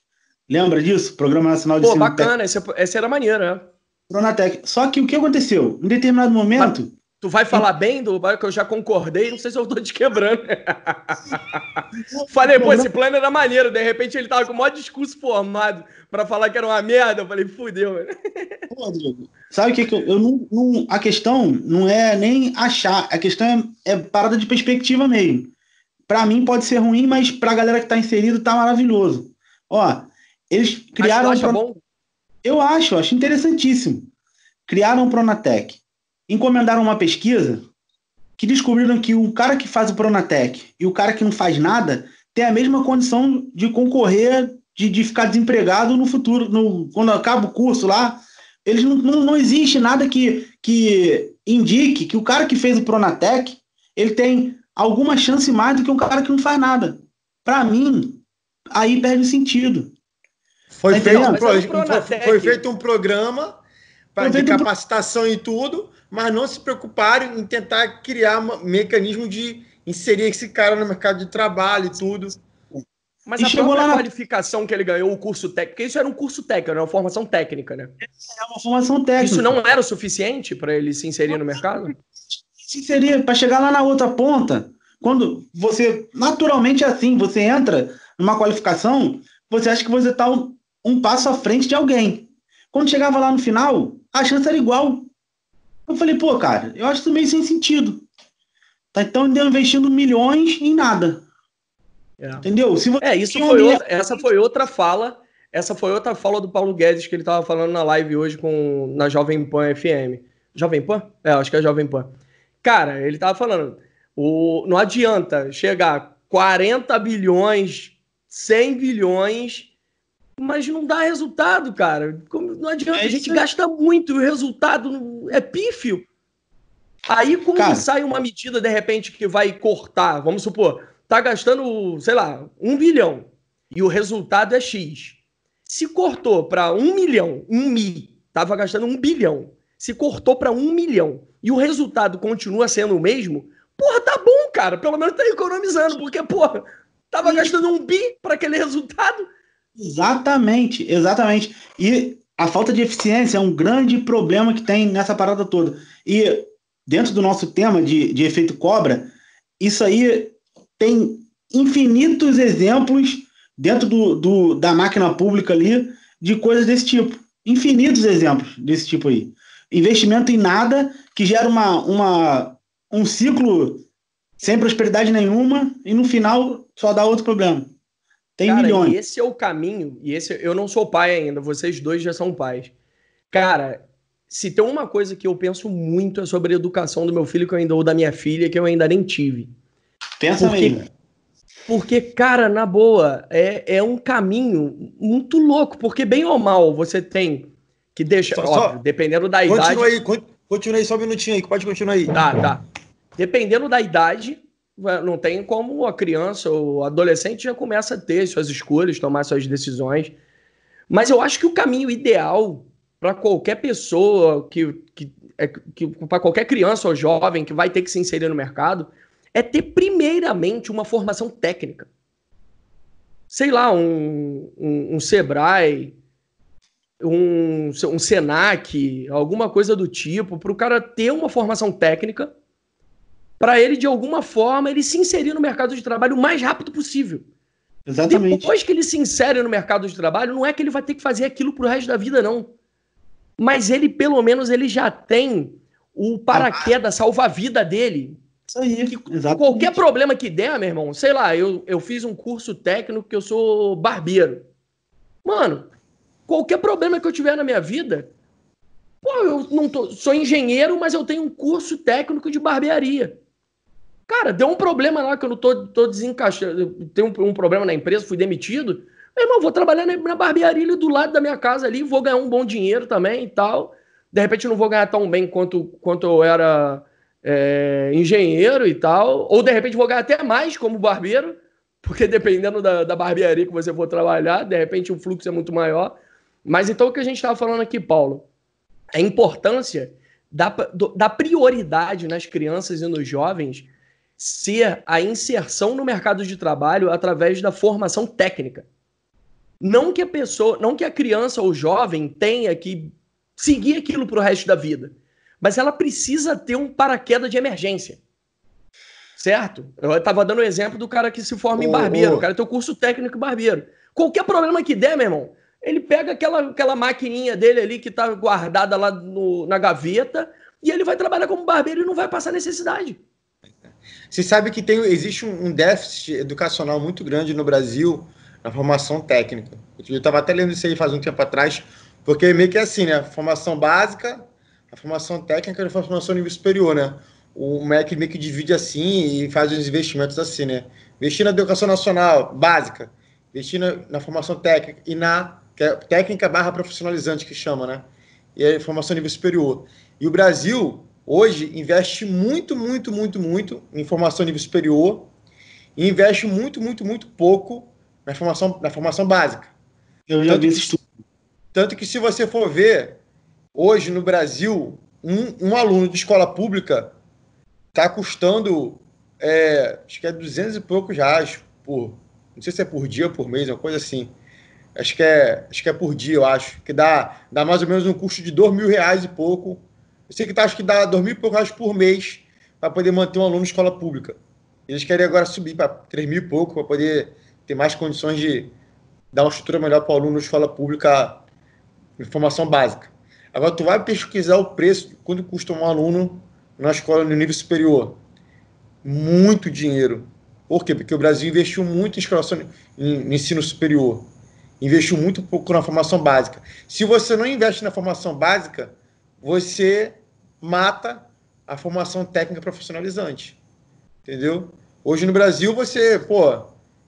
Lembra disso? Programa Nacional de Pô, Ensino bacana, Essa é, esse, era maneiro, né? Pronatec. Só que o que aconteceu? Em determinado momento, Tu vai falar bem do que eu já concordei, não sei se eu tô te quebrando. falei, pô, esse plano era maneiro. De repente ele tava com o maior discurso formado para falar que era uma merda. Eu falei, fudeu. Pô, Rodrigo, sabe o que, que eu, eu não, não, A questão não é nem achar, a questão é, é parada de perspectiva mesmo. Para mim pode ser ruim, mas pra galera que tá inserido tá maravilhoso. Ó, eles criaram. Acho, um bom? Eu acho, eu acho interessantíssimo. Criaram o Pronatec encomendaram uma pesquisa que descobriram que o cara que faz o Pronatec e o cara que não faz nada tem a mesma condição de concorrer, de, de ficar desempregado no futuro, no, quando acaba o curso lá. Eles não, não, não existe nada que, que indique que o cara que fez o Pronatec ele tem alguma chance mais do que um cara que não faz nada. Para mim, aí perde sentido. Foi, tá feito, um, pro, é um, foi feito um programa para de capacitação e tudo mas não se preocuparam em tentar criar um mecanismo de inserir esse cara no mercado de trabalho e tudo. Mas e a chegou lá na... qualificação que ele ganhou, o curso técnico, porque isso era um curso técnico, era uma formação técnica, né? É uma formação técnica. Isso não era o suficiente para ele se inserir no mercado? Se inserir, para chegar lá na outra ponta, quando você, naturalmente é assim, você entra numa qualificação, você acha que você está um, um passo à frente de alguém. Quando chegava lá no final, a chance era igual. Eu falei, pô, cara, eu acho também sem sentido. Tá então investindo milhões em nada. É. Entendeu? Se você é, isso foi outra, essa foi outra fala. Essa foi outra fala do Paulo Guedes que ele tava falando na live hoje com na Jovem Pan FM. Jovem Pan? É, acho que é Jovem Pan. Cara, ele tava falando, o não adianta chegar 40 bilhões, 100 bilhões mas não dá resultado, cara. Como, não adianta, é a gente gasta muito e o resultado é pífio. Aí quando cara. sai uma medida, de repente, que vai cortar, vamos supor, tá gastando, sei lá, um bilhão e o resultado é X. Se cortou para um milhão, um mi, tava gastando um bilhão. Se cortou para um milhão e o resultado continua sendo o mesmo, porra, tá bom, cara. Pelo menos tá economizando, porque, porra, tava gastando um bi para aquele resultado Exatamente, exatamente. E a falta de eficiência é um grande problema que tem nessa parada toda. E dentro do nosso tema de, de efeito cobra, isso aí tem infinitos exemplos dentro do, do, da máquina pública ali de coisas desse tipo. Infinitos exemplos desse tipo aí. Investimento em nada que gera uma, uma, um ciclo sem prosperidade nenhuma e no final só dá outro problema. Tem cara, milhões. E esse é o caminho, e esse eu não sou pai ainda, vocês dois já são pais. Cara, se tem uma coisa que eu penso muito é sobre a educação do meu filho que eu ainda ou da minha filha que eu ainda nem tive. Pensa porque, mesmo. Porque, cara, na boa, é, é um caminho muito louco, porque bem ou mal você tem que deixa, só, óbvio, só, dependendo da continua idade. Continua aí, continua aí só um minutinho aí, pode continuar aí. Tá, tá. Dependendo da idade, não tem como a criança ou adolescente já começa a ter suas escolhas, tomar suas decisões. Mas eu acho que o caminho ideal para qualquer pessoa que, que, é, que para qualquer criança ou jovem que vai ter que se inserir no mercado é ter primeiramente uma formação técnica. Sei lá, um, um, um Sebrae, um, um Senac, alguma coisa do tipo, para o cara ter uma formação técnica para ele, de alguma forma, ele se inserir no mercado de trabalho o mais rápido possível. Exatamente. Depois que ele se insere no mercado de trabalho, não é que ele vai ter que fazer aquilo pro resto da vida, não. Mas ele, pelo menos, ele já tem o paraquedas, salva-vida dele. Isso aí, que, exatamente. Qualquer problema que der, meu irmão, sei lá, eu, eu fiz um curso técnico que eu sou barbeiro. Mano, qualquer problema que eu tiver na minha vida, pô, eu não tô, sou engenheiro, mas eu tenho um curso técnico de barbearia. Cara, deu um problema lá que eu não tô, tô desencaixando. Tem um, um, problema na empresa, fui demitido. Meu irmão, vou trabalhar na, na barbearia do lado da minha casa ali, vou ganhar um bom dinheiro também e tal. De repente não vou ganhar tão bem quanto, quanto eu era é, engenheiro e tal. Ou de repente vou ganhar até mais como barbeiro, porque dependendo da, da barbearia que você for trabalhar, de repente o fluxo é muito maior. Mas então o que a gente estava falando aqui, Paulo, é a importância da, da prioridade nas crianças e nos jovens ser a inserção no mercado de trabalho através da formação técnica. Não que a pessoa, não que a criança ou jovem tenha que seguir aquilo para o resto da vida, mas ela precisa ter um paraquedas de emergência. Certo? Eu estava dando o exemplo do cara que se forma oh, em barbeiro, oh. o cara tem o curso técnico barbeiro. Qualquer problema que der, meu irmão, ele pega aquela, aquela maquininha dele ali que está guardada lá no, na gaveta e ele vai trabalhar como barbeiro e não vai passar necessidade. Você sabe que tem, existe um, déficit educacional muito grande no Brasil na formação técnica. Eu estava até lendo isso aí faz um tempo atrás, porque meio que é assim, né? Formação básica, a formação técnica e a formação nível superior, né? O MEC meio que divide assim e faz os investimentos assim, né? Investir na educação nacional básica, investir na, na formação técnica e na é técnica barra profissionalizante que chama, né? E a formação nível superior. E o Brasil, hoje investe muito, muito, muito, muito em formação nível superior e investe muito, muito, muito pouco na formação, na formação básica. Eu já vi esse estudo. Tanto que se você for ver, hoje no Brasil, um, um aluno de escola pública está custando, é, acho que é 200 e poucos reais por, não sei se é por dia ou por mês, uma coisa assim. Acho que é, acho que é por dia, eu acho, que dá, dá mais ou menos um custo de dois mil reais e pouco eu sei que tá, acho que dá dois mil e poucos reais por mês para poder manter um aluno em escola pública. Eles querem agora subir para três mil e pouco para poder ter mais condições de dar uma estrutura melhor para o aluno em escola pública, formação básica. Agora, tu vai pesquisar o preço, quanto custa um aluno na escola no nível superior. Muito dinheiro. Por quê? Porque o Brasil investiu muito em escolação em, ensino superior. Investiu muito pouco na formação básica. Se você não investe na formação básica, você mata a formação técnica profissionalizante. Entendeu? Hoje no Brasil você, pô,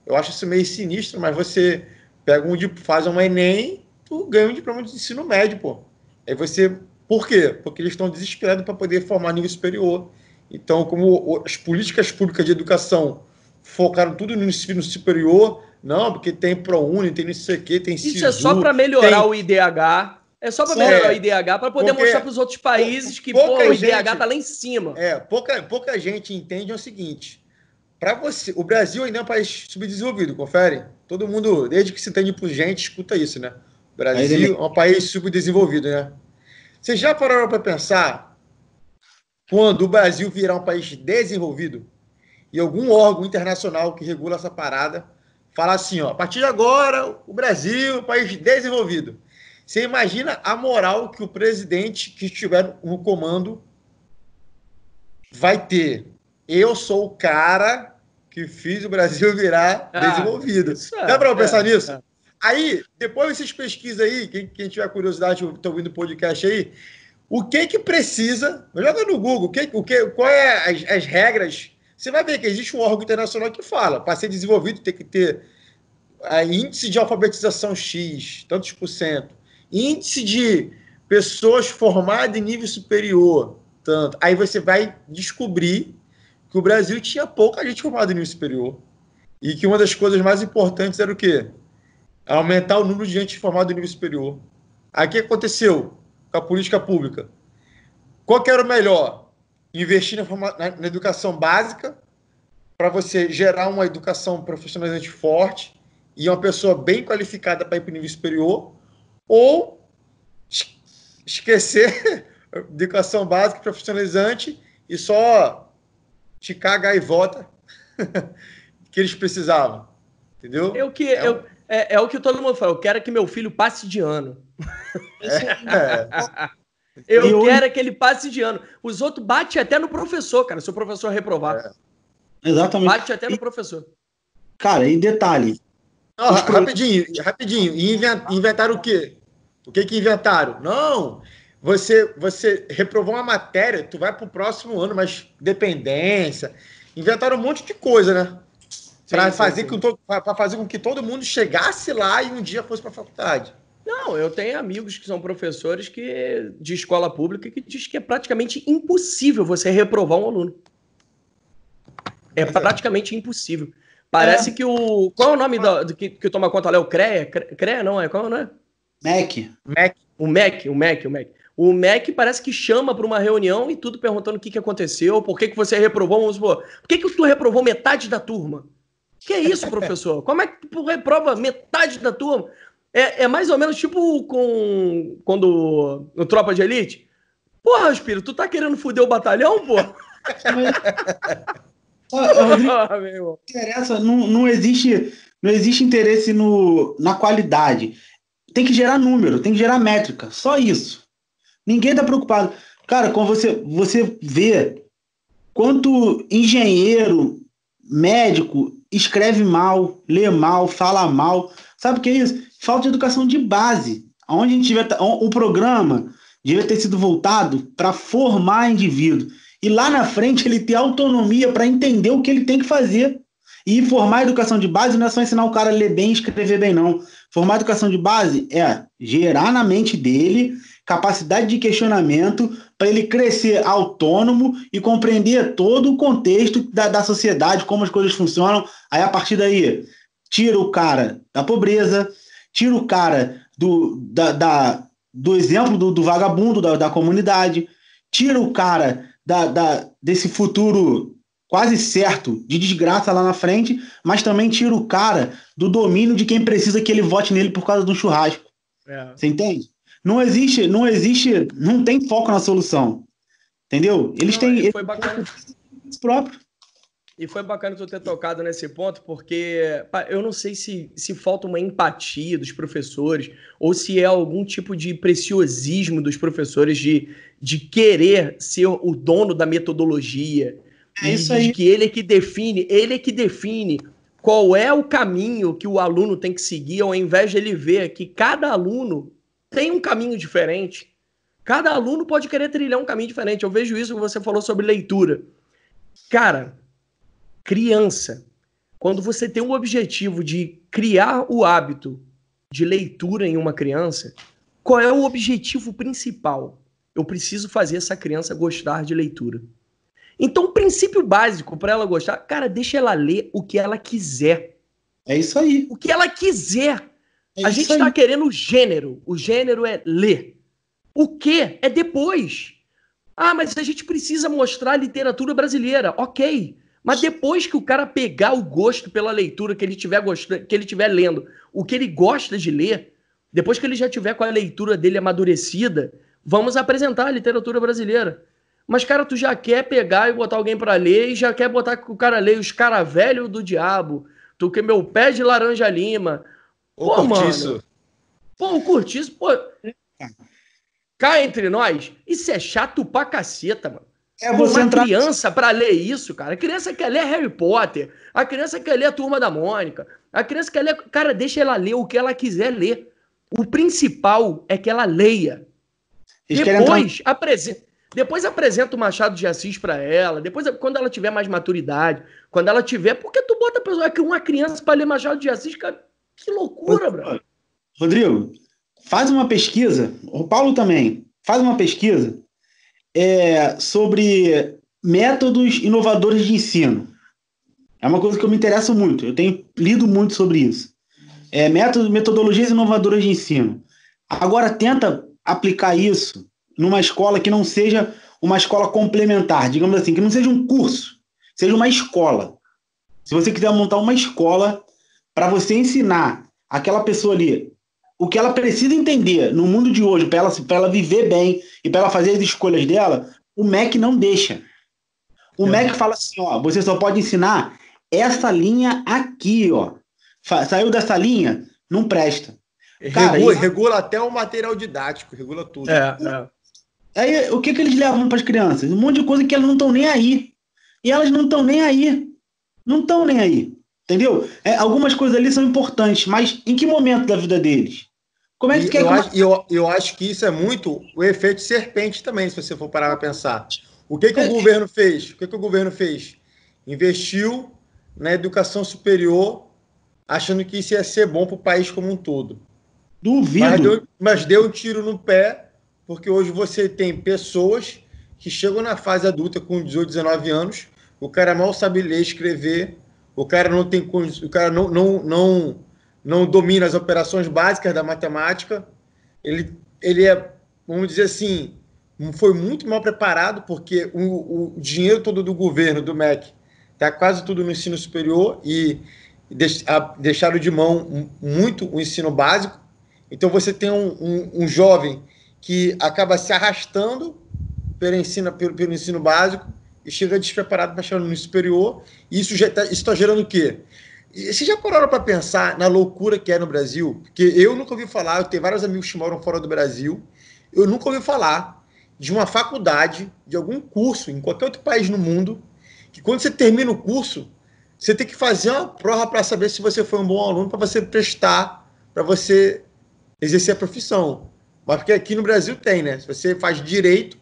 eu acho isso meio sinistro, mas você pega um faz uma ENEM, tu ganha um diploma de ensino médio, pô. Aí você, por quê? Porque eles estão desesperados para poder formar nível superior. Então, como as políticas públicas de educação focaram tudo no ensino superior, não, porque tem ProUni, tem não sei o quê, tem Isso Cisu, é só para melhorar tem... o IDH, é só para melhorar o é, IDH, para poder Porque mostrar para os outros países que pô, o IDH está lá em cima. É, pouca, pouca gente entende é o seguinte. Para você, o Brasil ainda é um país subdesenvolvido, confere? Todo mundo, desde que se entende por gente, escuta isso, né? O Brasil ele... é um país subdesenvolvido, né? Vocês já pararam para pensar quando o Brasil virar um país desenvolvido e algum órgão internacional que regula essa parada falar assim, ó, a partir de agora o Brasil é um país desenvolvido. Você imagina a moral que o presidente que estiver no comando vai ter. Eu sou o cara que fiz o Brasil virar ah, desenvolvido. É, Dá para eu é, pensar é, nisso? É. Aí, depois vocês pesquisam aí, quem, quem tiver curiosidade, está ouvindo o podcast aí, o que que precisa, joga no Google, o que, o que, qual é as, as regras, você vai ver que existe um órgão internacional que fala, para ser desenvolvido tem que ter a eh, índice de alfabetização X, tantos por cento, Índice de pessoas formadas em nível superior, tanto. Aí você vai descobrir que o Brasil tinha pouca gente formada em nível superior. E que uma das coisas mais importantes era o quê? Aumentar o número de gente formada em nível superior. Aí o que aconteceu com a política pública? Qual que era o melhor? Investir na, forma... na educação básica para você gerar uma educação profissionalmente forte e uma pessoa bem qualificada para ir para o nível superior ou esquecer educação básica profissionalizante e só ticar a gaivota que eles precisavam. Entendeu? Eu que, é, eu, então é, é, o que todo mundo fala. Eu quero que meu filho passe de ano. É. é. eu e quero que ele passe de ano. Os outros batem até no professor, cara, se o professor reprovar. É. Exatamente. Bate até no professor. Cara, em detalhe, não, produtos... Rapidinho, rapidinho. inventaram o quê? O que, que inventaram? Não! Você, você reprovou uma matéria, tu vai para o próximo ano, mas dependência. Inventaram um monte de coisa, né? Para fazer, Com, fazer com que todo mundo chegasse lá e um dia fosse para a faculdade. Não, eu tenho amigos que são professores que de escola pública que diz que é praticamente impossível você reprovar um aluno. É, é. praticamente impossível. Parece é. que o. Qual é o nome do, do que, que toma conta lá? É o CREA? CREA não, é qual, não é? Mac, Mac, O Mac, o Mac, o Mac, O Mac parece que chama para uma reunião e tudo perguntando o que, que aconteceu, por que, que você reprovou, vamos supor, por que, que tu reprovou metade da turma? Que é isso, professor? Como é que tu reprova metade da turma? É, é mais ou menos tipo com quando no Tropa de Elite. Porra, Espírito, tu tá querendo foder o batalhão, pô? Rodrigo, ah, interessa, não, não, existe, não existe interesse no, na qualidade. Tem que gerar número, tem que gerar métrica, só isso. Ninguém tá preocupado. Cara, quando você, você vê quanto engenheiro, médico escreve mal, lê mal, fala mal. Sabe o que é isso? Falta de educação de base. Onde a gente tiver, tá, o programa devia ter sido voltado para formar indivíduo e lá na frente ele ter autonomia para entender o que ele tem que fazer. E formar a educação de base não é só ensinar o cara a ler bem e escrever bem, não. Formar a educação de base é gerar na mente dele capacidade de questionamento para ele crescer autônomo e compreender todo o contexto da, da sociedade, como as coisas funcionam. Aí, a partir daí, tira o cara da pobreza, tira o cara do, da, da do exemplo do, do vagabundo da, da comunidade, tira o cara da, da, desse futuro quase certo de desgraça lá na frente, mas também tira o cara do domínio de quem precisa que ele vote nele por causa do churrasco. É. Você entende? Não existe, não existe, não tem foco na solução. Entendeu? Eles não, têm. foi bacana. Próprio. E foi bacana tu ter tocado nesse ponto, porque pá, eu não sei se, se falta uma empatia dos professores ou se é algum tipo de preciosismo dos professores de, de querer ser o dono da metodologia. É isso aí. De que ele é que define, ele é que define qual é o caminho que o aluno tem que seguir, ao invés de ele ver que cada aluno tem um caminho diferente. Cada aluno pode querer trilhar um caminho diferente. Eu vejo isso que você falou sobre leitura. Cara, criança, quando você tem o objetivo de criar o hábito de leitura em uma criança, qual é o objetivo principal? Eu preciso fazer essa criança gostar de leitura. Então, o princípio básico para ela gostar, cara, deixa ela ler o que ela quiser. É isso aí. O que ela quiser. É a gente está querendo o gênero. O gênero é ler. O que é depois. Ah, mas a gente precisa mostrar a literatura brasileira. Ok. Mas depois que o cara pegar o gosto pela leitura que ele tiver gostando, que ele tiver lendo, o que ele gosta de ler, depois que ele já tiver com a leitura dele amadurecida, Vamos apresentar a literatura brasileira. Mas, cara, tu já quer pegar e botar alguém para ler e já quer botar que o cara leia os cara velho do diabo, tu que meu pé de laranja lima. pô, curtiço. mano. Pô, o curtiço, pô. Cá entre nós, isso é chato pra caceta, mano. É você uma entrar... criança para ler isso, cara. A criança quer ler Harry Potter. A criança quer ler a Turma da Mônica. A criança quer ler. Cara, deixa ela ler o que ela quiser ler. O principal é que ela leia. Depois, entrar... apresenta. Depois apresenta o Machado de Assis para ela. Depois, quando ela tiver mais maturidade, quando ela tiver, porque tu bota é uma criança para ler Machado de Assis, cara, que loucura, bro. Rodrigo, faz uma pesquisa. O Paulo também faz uma pesquisa é, sobre métodos inovadores de ensino. É uma coisa que eu me interesso muito. Eu tenho lido muito sobre isso. É, métodos, metodologias inovadoras de ensino. Agora tenta aplicar isso numa escola que não seja uma escola complementar, digamos assim, que não seja um curso, seja uma escola. Se você quiser montar uma escola para você ensinar aquela pessoa ali o que ela precisa entender no mundo de hoje para ela, ela viver bem e para ela fazer as escolhas dela, o MEC não deixa. O é. MEC fala assim, ó, você só pode ensinar essa linha aqui, ó. Saiu dessa linha, não presta. Cara, regula, regula, até o material didático, regula tudo. É, é. Aí o que, que eles levam para as crianças? Um monte de coisa que elas não estão nem aí. E elas não estão nem aí. Não estão nem aí. Entendeu? É, algumas coisas ali são importantes, mas em que momento da vida deles? Como é que e quer eu, que... Acho, eu, eu acho que isso é muito o efeito serpente também, se você for parar para pensar. O que, que o é, é. governo fez? O que, que o governo fez? Investiu na educação superior, achando que isso ia ser bom para o país como um todo. Duvido. Mas deu, mas deu um tiro no pé, porque hoje você tem pessoas que chegam na fase adulta com 18, 19 anos, o cara mal sabe ler, escrever, o cara não tem o cara não, não, não, não domina as operações básicas da matemática, ele, ele é, vamos dizer assim, foi muito mal preparado, porque o, o dinheiro todo do governo, do MEC, está quase tudo no ensino superior e deixaram de mão muito o ensino básico. Então você tem um, um, um jovem que acaba se arrastando pelo ensino, pelo, pelo ensino básico e chega despreparado para chegar no superior. E isso está tá gerando o quê? E vocês já pararam para pensar na loucura que é no Brasil? Porque eu nunca ouvi falar, eu tenho vários amigos que moram fora do Brasil, eu nunca ouvi falar de uma faculdade, de algum curso em qualquer outro país no mundo, que quando você termina o curso, você tem que fazer uma prova para saber se você foi um bom aluno, para você prestar, para você exercer a profissão. Mas porque aqui no Brasil tem, né? Se você faz direito,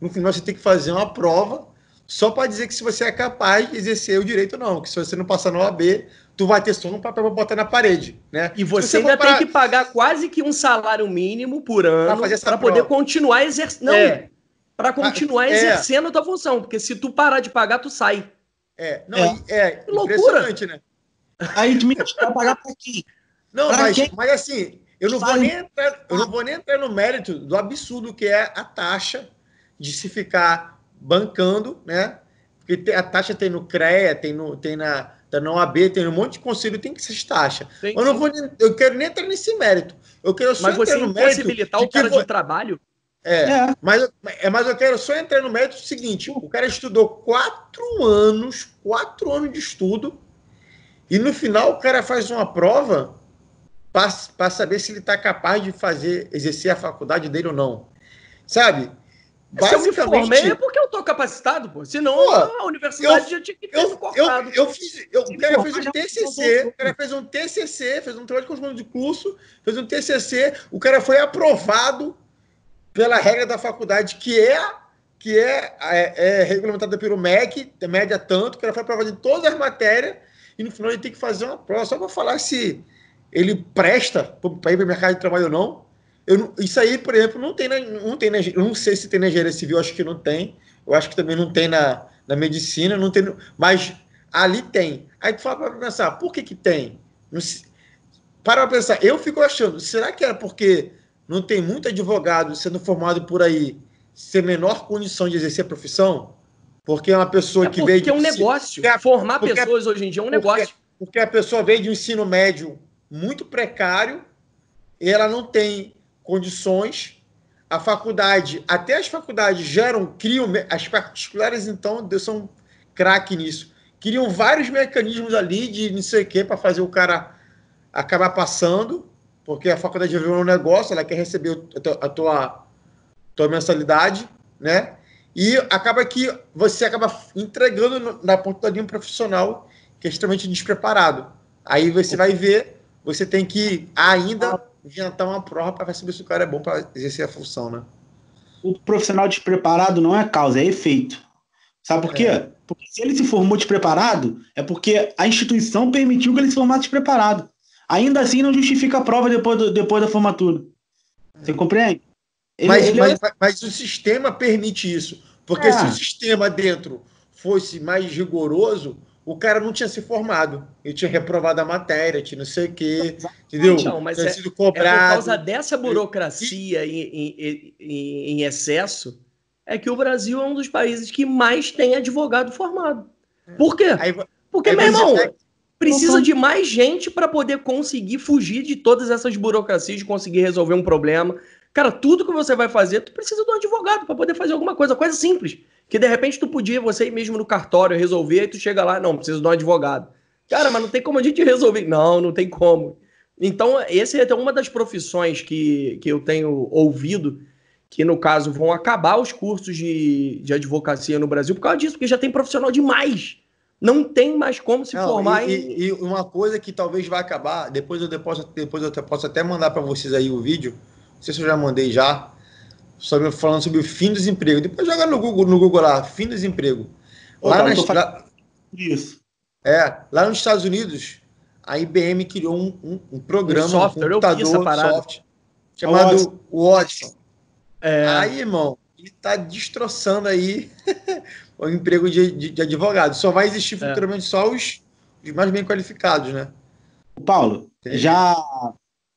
no final você tem que fazer uma prova só para dizer que se você é capaz de exercer o direito ou não. Que se você não passar na OAB, tu vai ter só um papel para botar na parede, né? E você, você ainda tem que pagar quase que um salário mínimo por ano para poder continuar exercendo. É. para continuar é. exercendo a tua função, porque se tu parar de pagar, tu sai. É, não, é, é que loucura. né? Aí administrar pagar para quem? Não, pra mas, quem? mas assim, eu não, vou nem entrar, eu não vou nem entrar no mérito do absurdo que é a taxa de se ficar bancando, né? Porque a taxa tem no CREA, tem, no, tem na, da tá na OAB, tem um monte de conselho, tem que ser taxa. eu não vou nem, eu quero nem entrar nesse mérito. Eu quero só Mas você entrar no mérito. o cara de, vou... de trabalho? É, é. Mas, é, mas eu quero só entrar no mérito seguinte: o cara estudou quatro anos, quatro anos de estudo, e no final o cara faz uma prova para saber se ele está capaz de fazer, exercer a faculdade dele ou não. Sabe? Basicamente, se eu me formei é porque eu estou capacitado, pô. Senão pô, a universidade eu, já tinha que ter eu, cortado. Eu, eu fiz, eu, o cara fez um TCC, o cara fez um TCC, fez um trabalho de conjunto de curso, fez um TCC, o cara foi aprovado pela regra da faculdade, que é que é, é, é regulamentada pelo MEC, média tanto, o cara foi aprovado em todas as matérias, e no final ele tem que fazer uma prova só para falar se... Assim, ele presta para ir para o mercado de trabalho ou não. Isso aí, por exemplo, não tem, na, não tem na, não sei se tem na engenharia civil, acho que não tem. Eu acho que também não tem na, na medicina, não tem, mas ali tem. Aí tu fala para pensar, por que que tem? Não, para pensar, eu fico achando, será que era porque não tem muito advogado sendo formado por aí sem menor condição de exercer a profissão? Porque é uma pessoa é que veio de. é um negócio. Formar porque, pessoas hoje em dia é um negócio. Porque, porque a pessoa veio de um ensino médio muito precário, ela não tem condições. A faculdade, até as faculdades geram, criam, as particulares então são craque nisso, criam vários mecanismos ali de não sei o que para fazer o cara acabar passando, porque a faculdade já virou um negócio, ela quer receber a tua, a tua, mensalidade, né? E acaba que você acaba entregando na ponta de um profissional que é extremamente despreparado. Aí você vai ver você tem que ainda ah. inventar uma prova para saber se o cara é bom para exercer a função, né? O profissional despreparado não é causa, é efeito. Sabe por quê? É. Porque se ele se formou despreparado, é porque a instituição permitiu que ele se formasse despreparado. Ainda assim, não justifica a prova depois, do, depois da formatura. Você é. compreende? Ele, mas, ele é mas, mas, o sistema permite isso. Porque é. se o sistema dentro fosse mais rigoroso, o cara não tinha se formado. Ele tinha reprovado a matéria, tinha não sei o quê, entendeu? Não, mas tinha é, sido cobrado. É por causa dessa burocracia e... em, em, em, excesso é que o Brasil é um dos países que mais tem advogado formado. É. Por quê? Aí, Porque, aí, meu irmão, é... precisa de mais gente para poder conseguir fugir de todas essas burocracias, de conseguir resolver um problema. Cara, tudo que você vai fazer, tu precisa de um advogado para poder fazer alguma coisa, coisa simples. Que de repente tu podia, você ir mesmo no cartório, resolver, e tu chega lá, não, preciso de um advogado. Cara, mas não tem como a gente resolver. Não, não tem como. Então, essa é até uma das profissões que, que eu tenho ouvido, que no caso vão acabar os cursos de, de advocacia no Brasil por causa disso, porque já tem profissional demais. Não tem mais como se não, formar e, em... e, uma coisa que talvez vai acabar, depois eu, depois, depois eu posso até mandar para vocês aí o vídeo, não sei se eu já mandei já, sobre, falando sobre o fim do desemprego. Depois joga no Google, no Google lá, fim do desemprego. lá, É, lá nos Estados Unidos, a IBM criou um, um, um programa, um software, um computador, chamado Watson. Watson. É... Aí, irmão, ele está destroçando aí o emprego de, de, de, advogado. Só vai existir é. futuramente só os, os mais bem qualificados, né? Paulo, já,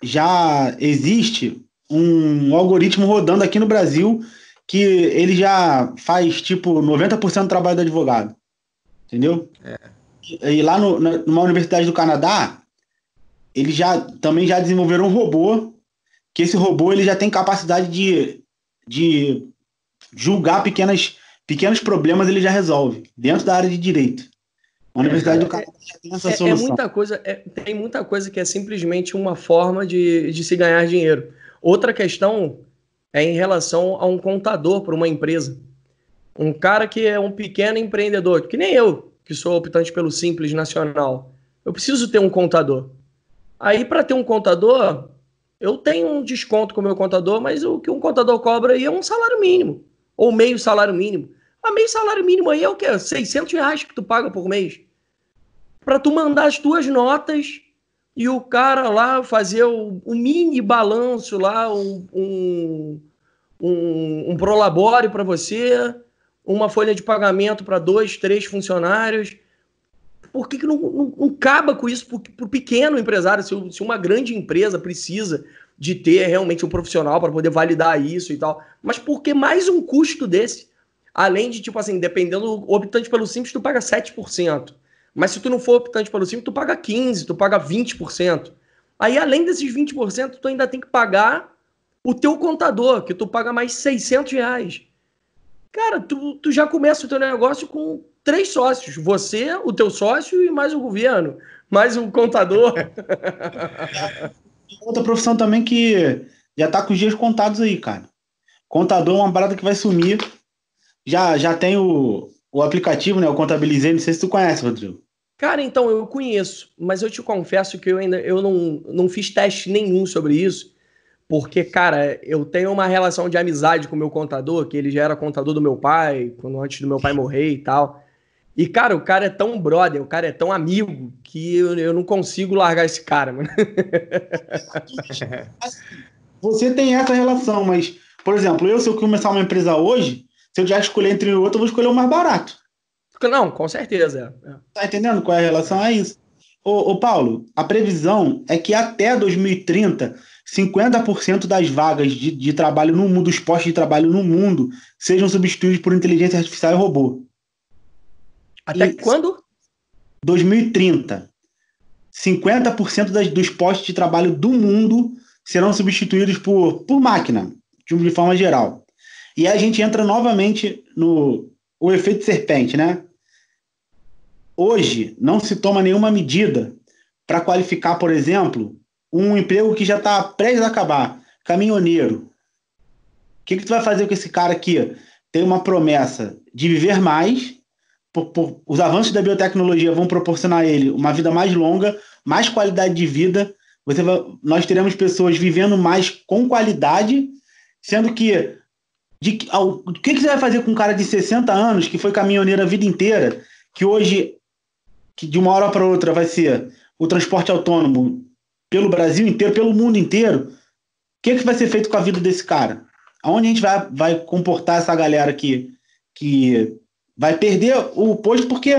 já existe um algoritmo rodando aqui no Brasil que ele já faz tipo 90% do trabalho do advogado. Entendeu? É. E, lá no, na, numa universidade do Canadá, eles já também já desenvolveram um robô, que esse robô ele já tem capacidade de, de julgar pequenas, pequenos problemas, ele já resolve, dentro da área de direito. A Universidade é, do Canadá é, tem essa é, é solução. É muita coisa, é, tem muita coisa que é simplesmente uma forma de, de se ganhar dinheiro. Outra questão é em relação a um contador para uma empresa. Um cara que é um pequeno empreendedor, que nem eu, que sou optante pelo Simples Nacional. Eu preciso ter um contador. Aí, para ter um contador, eu tenho um desconto com o meu contador, mas o que um contador cobra aí é um salário mínimo, ou meio salário mínimo. A ah, meio salário mínimo aí é o quê? 600 reais que tu paga por mês. Para tu mandar as tuas notas e o cara lá fazia o, mini balanço lá, um, um, um, um prolabore para você, uma folha de pagamento para dois, três funcionários. Por que, que não, não, não acaba com isso para o pequeno empresário? Se, se uma grande empresa precisa de ter realmente um profissional para poder validar isso e tal, mas por que mais um custo desse? Além de, tipo assim, dependendo, optante pelo simples, tu paga 7%. Mas se tu não for optante pelo simples, tu paga 15%, tu paga 20%. Aí, além desses 20%, tu ainda tem que pagar o teu contador, que tu paga mais 600 reais. Cara, tu, tu já começa o teu negócio com três sócios. Você, o teu sócio e mais o governo. Mais o contador. Outra profissão também que já tá com os dias contados aí, cara. Contador é uma parada que vai sumir. Já, já tem o, o aplicativo, né? O Contabilizei, não sei se tu conhece, Rodrigo. Cara, então, eu conheço, mas eu te confesso que eu ainda eu não, não fiz teste nenhum sobre isso, porque, cara, eu tenho uma relação de amizade com o meu contador, que ele já era contador do meu pai, quando antes do meu pai morrer e tal. E, cara, o cara é tão brother, o cara é tão amigo, que eu, eu não consigo largar esse cara, mano. Você tem essa relação, mas, por exemplo, eu, se eu começar uma empresa hoje, se eu já escolher entre o outro, eu vou escolher o mais barato. Não, com certeza. É. Tá entendendo qual é a relação a é isso? Ô, ô, Paulo, a previsão é que até 2030, 50% das vagas de, de trabalho no mundo, dos postos de trabalho no mundo, sejam substituídos por inteligência artificial e robô. Até e quando? 2030. 50% das, dos postos de trabalho do mundo serão substituídos por, por máquina, de forma geral. E a gente entra novamente no o efeito serpente, né? Hoje não se toma nenhuma medida para qualificar, por exemplo, um emprego que já está prestes a acabar, caminhoneiro. O que, que tu vai fazer com esse cara aqui? Tem uma promessa de viver mais, por, por, os avanços da biotecnologia vão proporcionar a ele uma vida mais longa, mais qualidade de vida. Vai, nós teremos pessoas vivendo mais com qualidade, sendo que de ao, o que, que você vai fazer com um cara de 60 anos que foi caminhoneiro a vida inteira, que hoje, que de uma hora para outra, vai ser o transporte autônomo pelo Brasil inteiro, pelo mundo inteiro? O que, que vai ser feito com a vida desse cara? Aonde a gente vai, vai comportar essa galera que, que vai perder o posto? Porque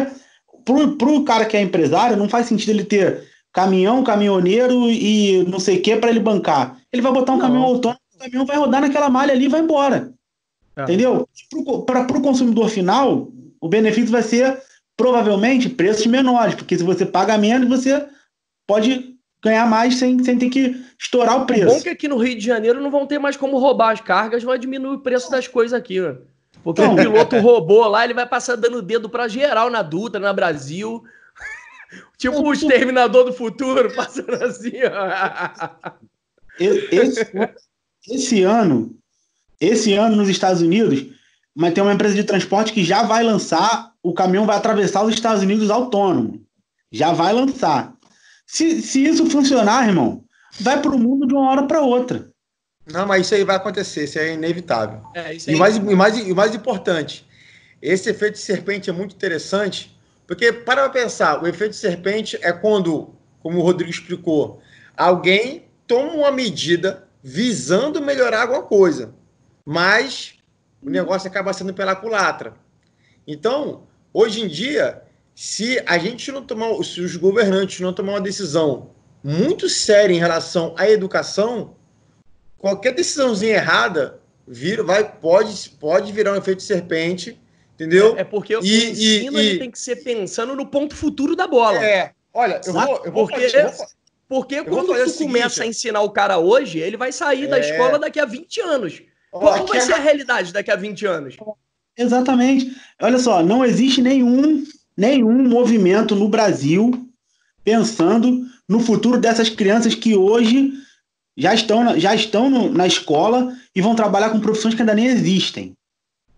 para o cara que é empresário, não faz sentido ele ter caminhão, caminhoneiro e não sei o que para ele bancar. Ele vai botar um não. caminhão autônomo, o caminhão vai rodar naquela malha ali e vai embora. É. Entendeu? Para o consumidor final, o benefício vai ser provavelmente preços menores, porque se você paga menos, você pode ganhar mais sem, sem ter que estourar o preço. O bom é que aqui no Rio de Janeiro não vão ter mais como roubar as cargas, vai diminuir o preço das coisas aqui, né? Porque não. o piloto roubou lá, ele vai passar dando dedo para geral na Dutra, na Brasil. tipo o Exterminador do Futuro, passando assim. Ó. esse, esse ano, esse ano nos Estados Unidos, mas tem uma empresa de transporte que já vai lançar, o caminhão vai atravessar os Estados Unidos autônomo. Já vai lançar. Se, se isso funcionar, irmão, vai para o mundo de uma hora para outra. Não, mas isso aí vai acontecer, isso é inevitável. É, isso aí... e, mais, e, mais, e mais importante, esse efeito de serpente é muito interessante, porque para pensar, o efeito de serpente é quando, como o Rodrigo explicou, alguém toma uma medida visando melhorar alguma coisa mas o negócio acaba sendo pela culatra. Então, hoje em dia, se a gente não tomar, se os governantes não tomar uma decisão muito séria em relação à educação, qualquer decisãozinha errada vira, vai, pode, pode virar um efeito serpente, entendeu? É, é porque o e, ensino e, tem que ser pensando no ponto futuro da bola. É, olha, eu vou, eu vou porque... Fazer, vou... Porque quando você começa a ensinar o cara hoje, ele vai sair é... da escola daqui a 20 anos. Ó, Qual vai ser a... realidade daqui a 20 anos? Exatamente. Olha só, não existe nenhum, nenhum movimento no Brasil pensando no futuro dessas crianças que hoje já estão, na, já estão no, na escola e vão trabalhar com profissões que ainda nem existem.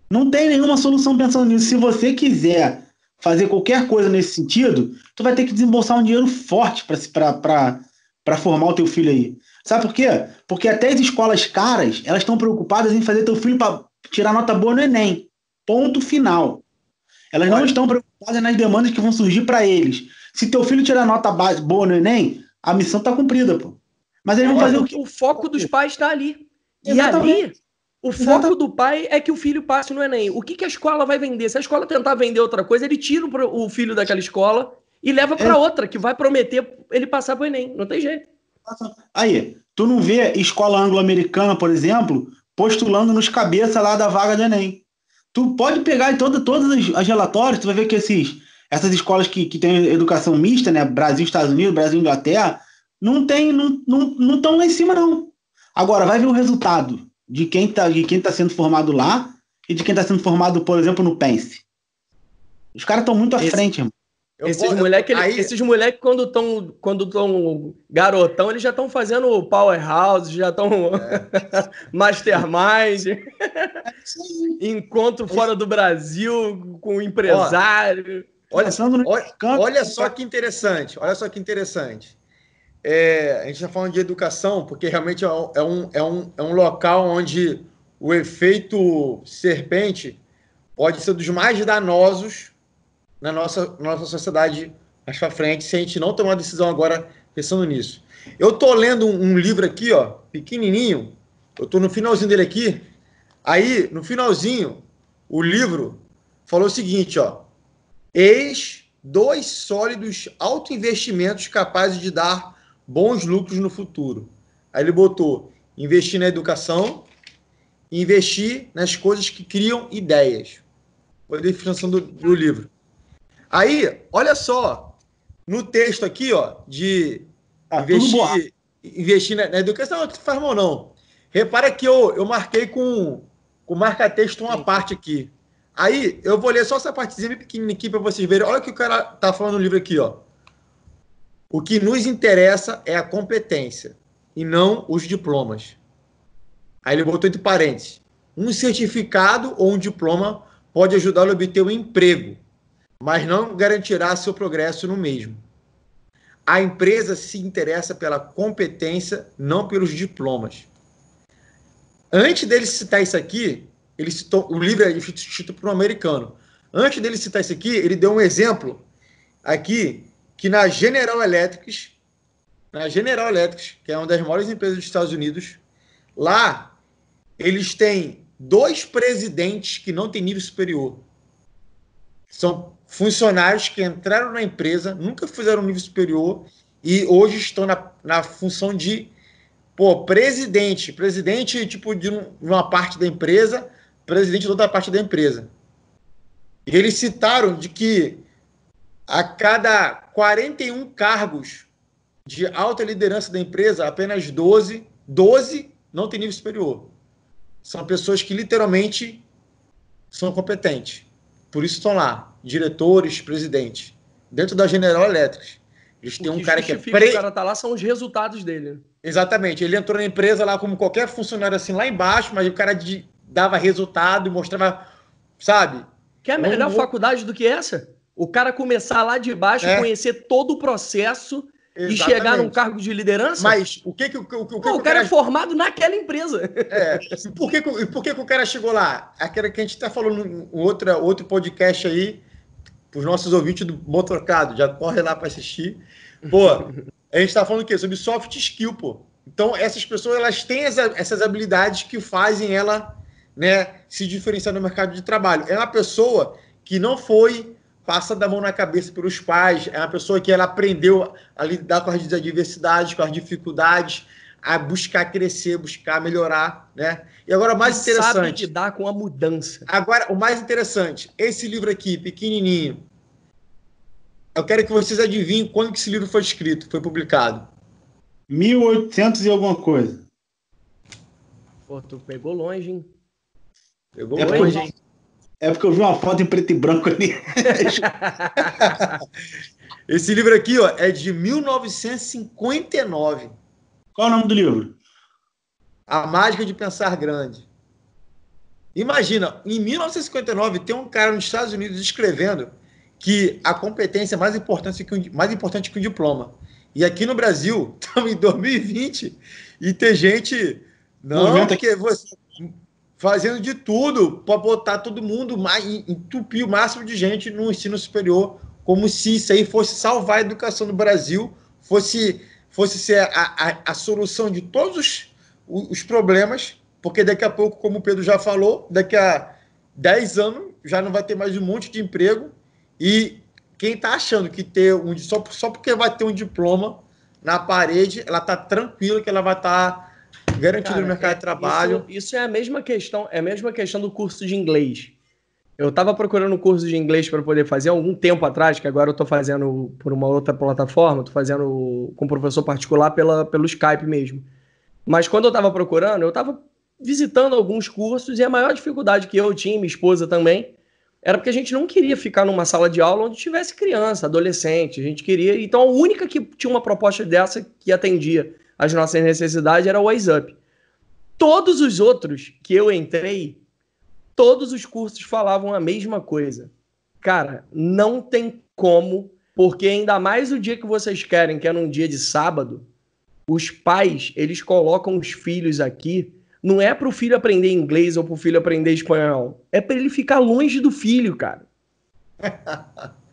Não tem nenhuma solução pensando nisso. Se você quiser fazer qualquer coisa nesse sentido, tu vai ter que desembolsar um dinheiro forte para para formar o teu filho aí. Sabe por quê? Porque até as escolas caras, elas estão preocupadas em fazer teu filho para tirar nota boa no Enem. Ponto final. Elas não estão preocupadas nas demandas que vão surgir para eles. Se teu filho tirar nota base, boa no Enem, a missão está cumprida, pô. Mas eles vão fazer o que? O foco dos pais está ali. Exatamente. E ali, o foco Exatamente. do pai é que o filho passe no Enem. O que, que a escola vai vender? Se a escola tentar vender outra coisa, ele tira o filho daquela escola e leva para é. outra, que vai prometer ele passar pro Enem. Não tem jeito. Aí, tu não vê escola anglo-americana, por exemplo, postulando nos cabeça lá da vaga do Enem. Tu pode pegar em toda, todas as, as relatórios, tu vai ver que esses, essas escolas que, que têm educação mista, né? Brasil, Estados Unidos, Brasil, Inglaterra, não tem, não estão não, não lá em cima, não. Agora, vai ver o resultado de quem está de quem está sendo formado lá e de quem está sendo formado, por exemplo, no Pense. Os caras estão muito à Esse... frente, irmão. Eu esses moleques aí... esses moleque quando estão quando tão garotão, eles já estão fazendo powerhouse, já estão é. mastermind. Encontro fora do Brasil com empresários empresário. Ó, olha, olha, olha, só que interessante, olha só que interessante. É, a gente está falando de educação, porque realmente é, é um, é, um, é um local onde o efeito serpente pode ser dos mais danosos na nossa, na nossa sociedade mais para frente se a gente não tomar uma decisão agora pensando nisso. Eu tô lendo um, um livro aqui, ó, pequenininho. Eu tô no finalzinho dele aqui. Aí, no finalzinho, o livro falou o seguinte, ó: Eis dois sólidos autoinvestimentos capazes de dar bons lucros no futuro. Aí ele botou investir na educação, investir nas coisas que criam ideias. Foi a definição do, do livro. Aí, olha só, no texto aqui, ó, de tá investir, investir na, na educação, não, não faz mal não. Repara que eu, eu marquei com, com marca-texto uma Sim. parte aqui. Aí, eu vou ler só essa partezinha pequenininha aqui para vocês verem. Olha o que o cara tá falando no livro aqui, ó. O que nos interessa é a competência e não os diplomas. Aí ele botou entre parênteses. Um certificado ou um diploma pode ajudá-lo a obter um emprego, mas não garantirá seu progresso no mesmo. A empresa se interessa pela competência, não pelos diplomas. Antes dele citar isso aqui, ele citou o livro é instituto para o americano. Antes dele citar isso aqui, ele deu um exemplo aqui que na General Electric, na General Electric, que é uma das maiores empresas dos Estados Unidos, lá eles têm dois presidentes que não têm nível superior. São funcionários que entraram na empresa, nunca fizeram um nível superior e hoje estão na, na função de pô, presidente, presidente tipo de uma parte da empresa, presidente de outra parte da empresa. E eles citaram de que a cada 41 cargos de alta liderança da empresa, apenas 12, 12 não tem nível superior. São pessoas que literalmente são competentes. Por isso estão lá diretores, presidentes. Dentro da General Electric, eles têm um cara que é pre... O cara tá lá são os resultados dele. Exatamente. Ele entrou na empresa lá como qualquer funcionário assim lá embaixo, mas o cara de... dava resultado, mostrava, sabe? Que é a é melhor faculdade do que essa? O cara começar lá de baixo, é. conhecer todo o processo Exatamente. e chegar num cargo de liderança. Mas o que que o, o, o, que Pô, que o cara, é cara é formado naquela empresa. É. Por que, que, por que, que o cara chegou lá? Aquela que a gente está falando em outra, outro podcast aí, para os nossos ouvintes do Motorcado, já corre lá para assistir. Pô, a gente está falando o quê? Sobre soft skill, pô. Então, essas pessoas elas têm essa, essas habilidades que fazem ela né, se diferenciar no mercado de trabalho. É uma pessoa que não foi passa da mão na cabeça pelos pais, é uma pessoa que ela aprendeu a lidar com as adversidades, com as dificuldades, a buscar crescer, buscar melhorar, né? E agora o mais interessante, sabe lidar com a mudança. Agora o mais interessante, esse livro aqui, pequenininho. Eu quero que vocês adivinhem quando que esse livro foi escrito, foi publicado. 1800 e alguma coisa. Pô, tu pegou longe, hein? Pegou é longe, hein? É porque eu vi uma foto em preto e branco ali. Esse livro aqui ó, é de 1959. Qual é o nome do livro? A Mágica de Pensar Grande. Imagina, em 1959 tem um cara nos Estados Unidos escrevendo que a competência é mais importante que um, mais importante que um diploma. E aqui no Brasil, estamos em 2020 e tem gente não, porque você fazendo de tudo para botar todo mundo, entupir o máximo de gente no ensino superior, como se isso aí fosse salvar a educação do Brasil, fosse, fosse ser a, a, a solução de todos os, os problemas, porque daqui a pouco, como o Pedro já falou, daqui a 10 anos já não vai ter mais um monte de emprego e quem está achando que ter um só, só porque vai ter um diploma na parede, ela está tranquila que ela vai estar tá garantido Cara, no mercado é, de trabalho. Isso, isso, é a mesma questão, é a mesma questão do curso de inglês. Eu estava procurando um curso de inglês para poder fazer algum tempo atrás, que agora eu estou fazendo por uma outra plataforma, estou fazendo com um professor particular pela, pelo Skype mesmo. Mas quando eu estava procurando, eu estava visitando alguns cursos e a maior dificuldade que eu tinha, minha esposa também, era porque a gente não queria ficar numa sala de aula onde tivesse criança, adolescente. A gente queria. Então, a única que tinha uma proposta dessa que atendia as nossas necessidades era o WhatsApp. Todos os outros que eu entrei, todos os cursos falavam a mesma coisa. Cara, não tem como, porque ainda mais o dia que vocês querem, que é num dia de sábado, os pais, eles colocam os filhos aqui, não é para o filho aprender inglês ou para o filho aprender espanhol, é para ele ficar longe do filho, cara.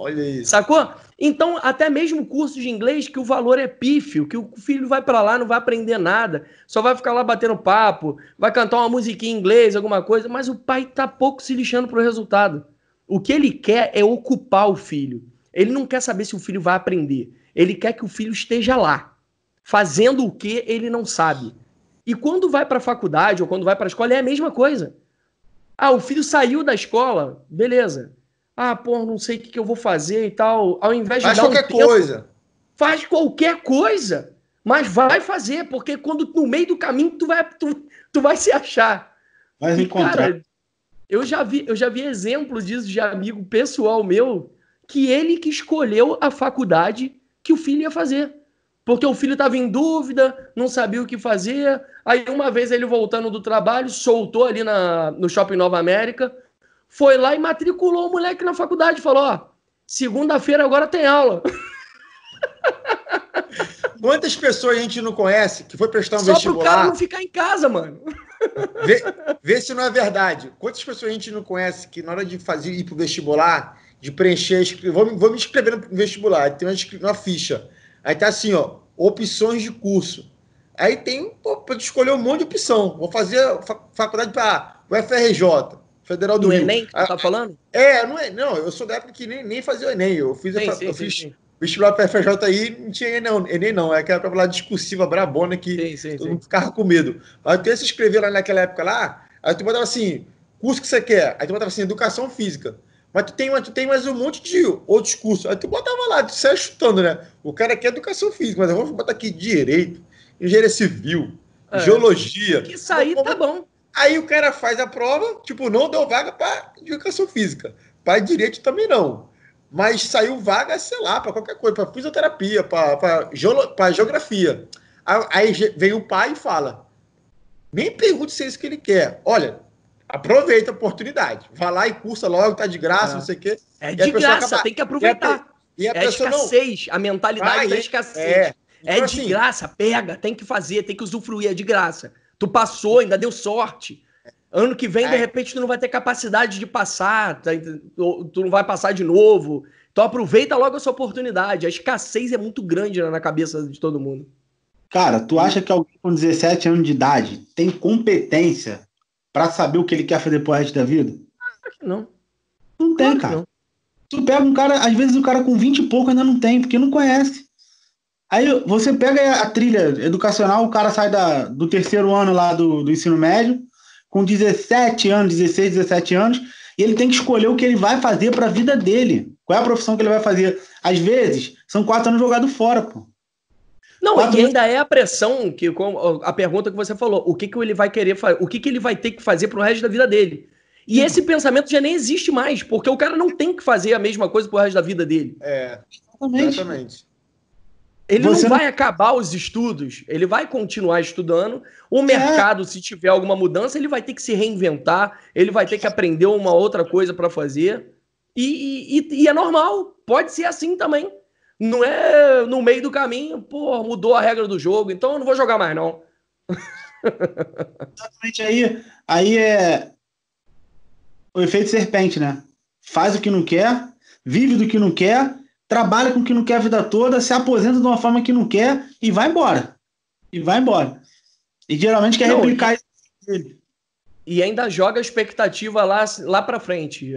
Olha isso. Sacou? Então, até mesmo curso de inglês que o valor é pífio, que o filho vai para lá, não vai aprender nada, só vai ficar lá batendo papo, vai cantar uma musiquinha em inglês, alguma coisa, mas o pai tá pouco se lixando pro resultado. O que ele quer é ocupar o filho. Ele não quer saber se o filho vai aprender. Ele quer que o filho esteja lá, fazendo o que ele não sabe. E quando vai para a faculdade ou quando vai para a escola, é a mesma coisa. Ah, o filho saiu da escola, beleza ah, pô, não sei o que, que eu vou fazer e tal. Ao invés de faz dar qualquer um tempo, coisa. Faz qualquer coisa, mas vai fazer, porque quando no meio do caminho tu vai, tu, tu vai se achar. Vai encontrar. Cara, eu já vi, eu já vi exemplos disso de amigo pessoal meu que ele que escolheu a faculdade que o filho ia fazer. Porque o filho estava em dúvida, não sabia o que fazer. Aí, uma vez, ele voltando do trabalho, soltou ali na, no Shopping Nova América, foi lá e matriculou o moleque na faculdade. Falou: ó, segunda-feira agora tem aula. Quantas pessoas a gente não conhece que foi prestar um Só vestibular? Só pro cara não ficar em casa, mano. Vê, vê, se não é verdade. Quantas pessoas a gente não conhece que na hora de fazer ir pro vestibular, de preencher, vou, vou me inscrever no vestibular, tem uma, uma ficha. Aí tá assim, ó, opções de curso. Aí tem, pô, escolher um monte de opção. Vou fazer faculdade para UFRJ, Federal do, do Rio. Enem, que ah, tá falando? É, não é, não, eu sou da época que nem, nem fazia o Enem, eu fiz, sim, a, sim, eu sim, fiz sim. vestibular para FJ aí não tinha Enem não, Enem não, é aquela prova lá discursiva brabona que sim, todo mundo ficava com medo. Aí tu ia se inscrever lá naquela época lá, aí tu botava assim, curso que você quer, aí tu botava assim, educação física. Mas tu tem, tu tem mais um monte de outros cursos. Aí tu botava lá, tu sai chutando, né? O cara quer educação física, mas eu vou botar aqui direito, engenharia civil, é, geologia. Que sair tá bom. Aí o cara faz a prova, tipo, não deu vaga para educação física. Para direito também não. Mas saiu vaga, sei lá, para qualquer coisa, para fisioterapia, para geografia. Aí vem o pai e fala: nem pergunte se é isso que ele quer. Olha, aproveita a oportunidade. Vá lá e cursa logo, tá de graça, é. não sei o quê. É de graça, acaba... tem que aproveitar. E a, e a é pessoa escassez, não... a mentalidade ah, da escassez. É, é então, é de assim... graça, pega, tem que fazer, tem que usufruir, é de graça. Tu passou, ainda deu sorte. Ano que vem, é. de repente, tu não vai ter capacidade de passar, tá tu, não vai passar de novo. Então aproveita logo essa oportunidade. A escassez é muito grande né, na cabeça de todo mundo. Cara, tu acha que alguém com 17 anos de idade tem competência para saber o que ele quer fazer pro resto da vida? que não. Não tem, claro cara. Não. Tu pega um cara, às vezes o cara com 20 e pouco ainda não tem, porque não conhece. Aí você pega a trilha educacional, o cara sai da, do terceiro ano lá do, do ensino médio, com 17 anos, 16, 17 anos, e ele tem que escolher o que ele vai fazer para a vida dele. Qual é a profissão que ele vai fazer? Às vezes, são quatro anos jogado fora, pô. Não, quatro... e ainda é a pressão que a pergunta que você falou, o que, que ele vai querer fazer, o que, que ele vai ter que fazer para o resto da vida dele. E esse pensamento já nem existe mais, porque o cara não tem que fazer a mesma coisa para o resto da vida dele. É. Exatamente. Exatamente. Ele não vai acabar os estudos, ele vai continuar estudando. O é. mercado, é. se tiver alguma mudança, ele vai ter que se reinventar, ele vai ter que aprender uma outra coisa para fazer. E, e, e, é normal, pode ser assim também. Não é no meio do caminho, pô, mudou a regra do jogo, então eu não vou jogar mais, não. Exatamente aí. Aí é o efeito serpente, né? Faz o que não quer, vive do que não quer trabalha com o que não quer a vida toda, se aposenta de uma forma que não quer e vai embora. E vai embora. E geralmente quer não, replicar isso E ainda joga a expectativa lá, lá para frente.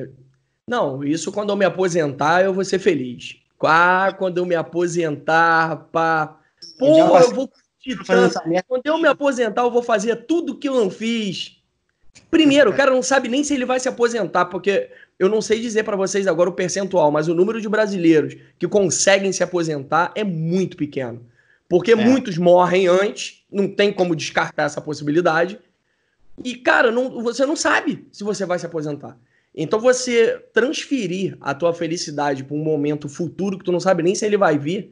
Não, isso quando eu me aposentar, eu vou ser feliz. Ah, quando eu me aposentar, pá. Pô, eu vou curtir tanto. Quando eu me aposentar, eu vou fazer tudo que eu não fiz. Primeiro, o é. cara não sabe nem se ele vai se aposentar, porque eu não sei dizer para vocês agora o percentual, mas o número de brasileiros que conseguem se aposentar é muito pequeno. Porque é. muitos morrem antes, não tem como descartar essa possibilidade. E, cara, não, você não sabe se você vai se aposentar. Então, você transferir a tua felicidade para um momento futuro que tu não sabe nem se ele vai vir,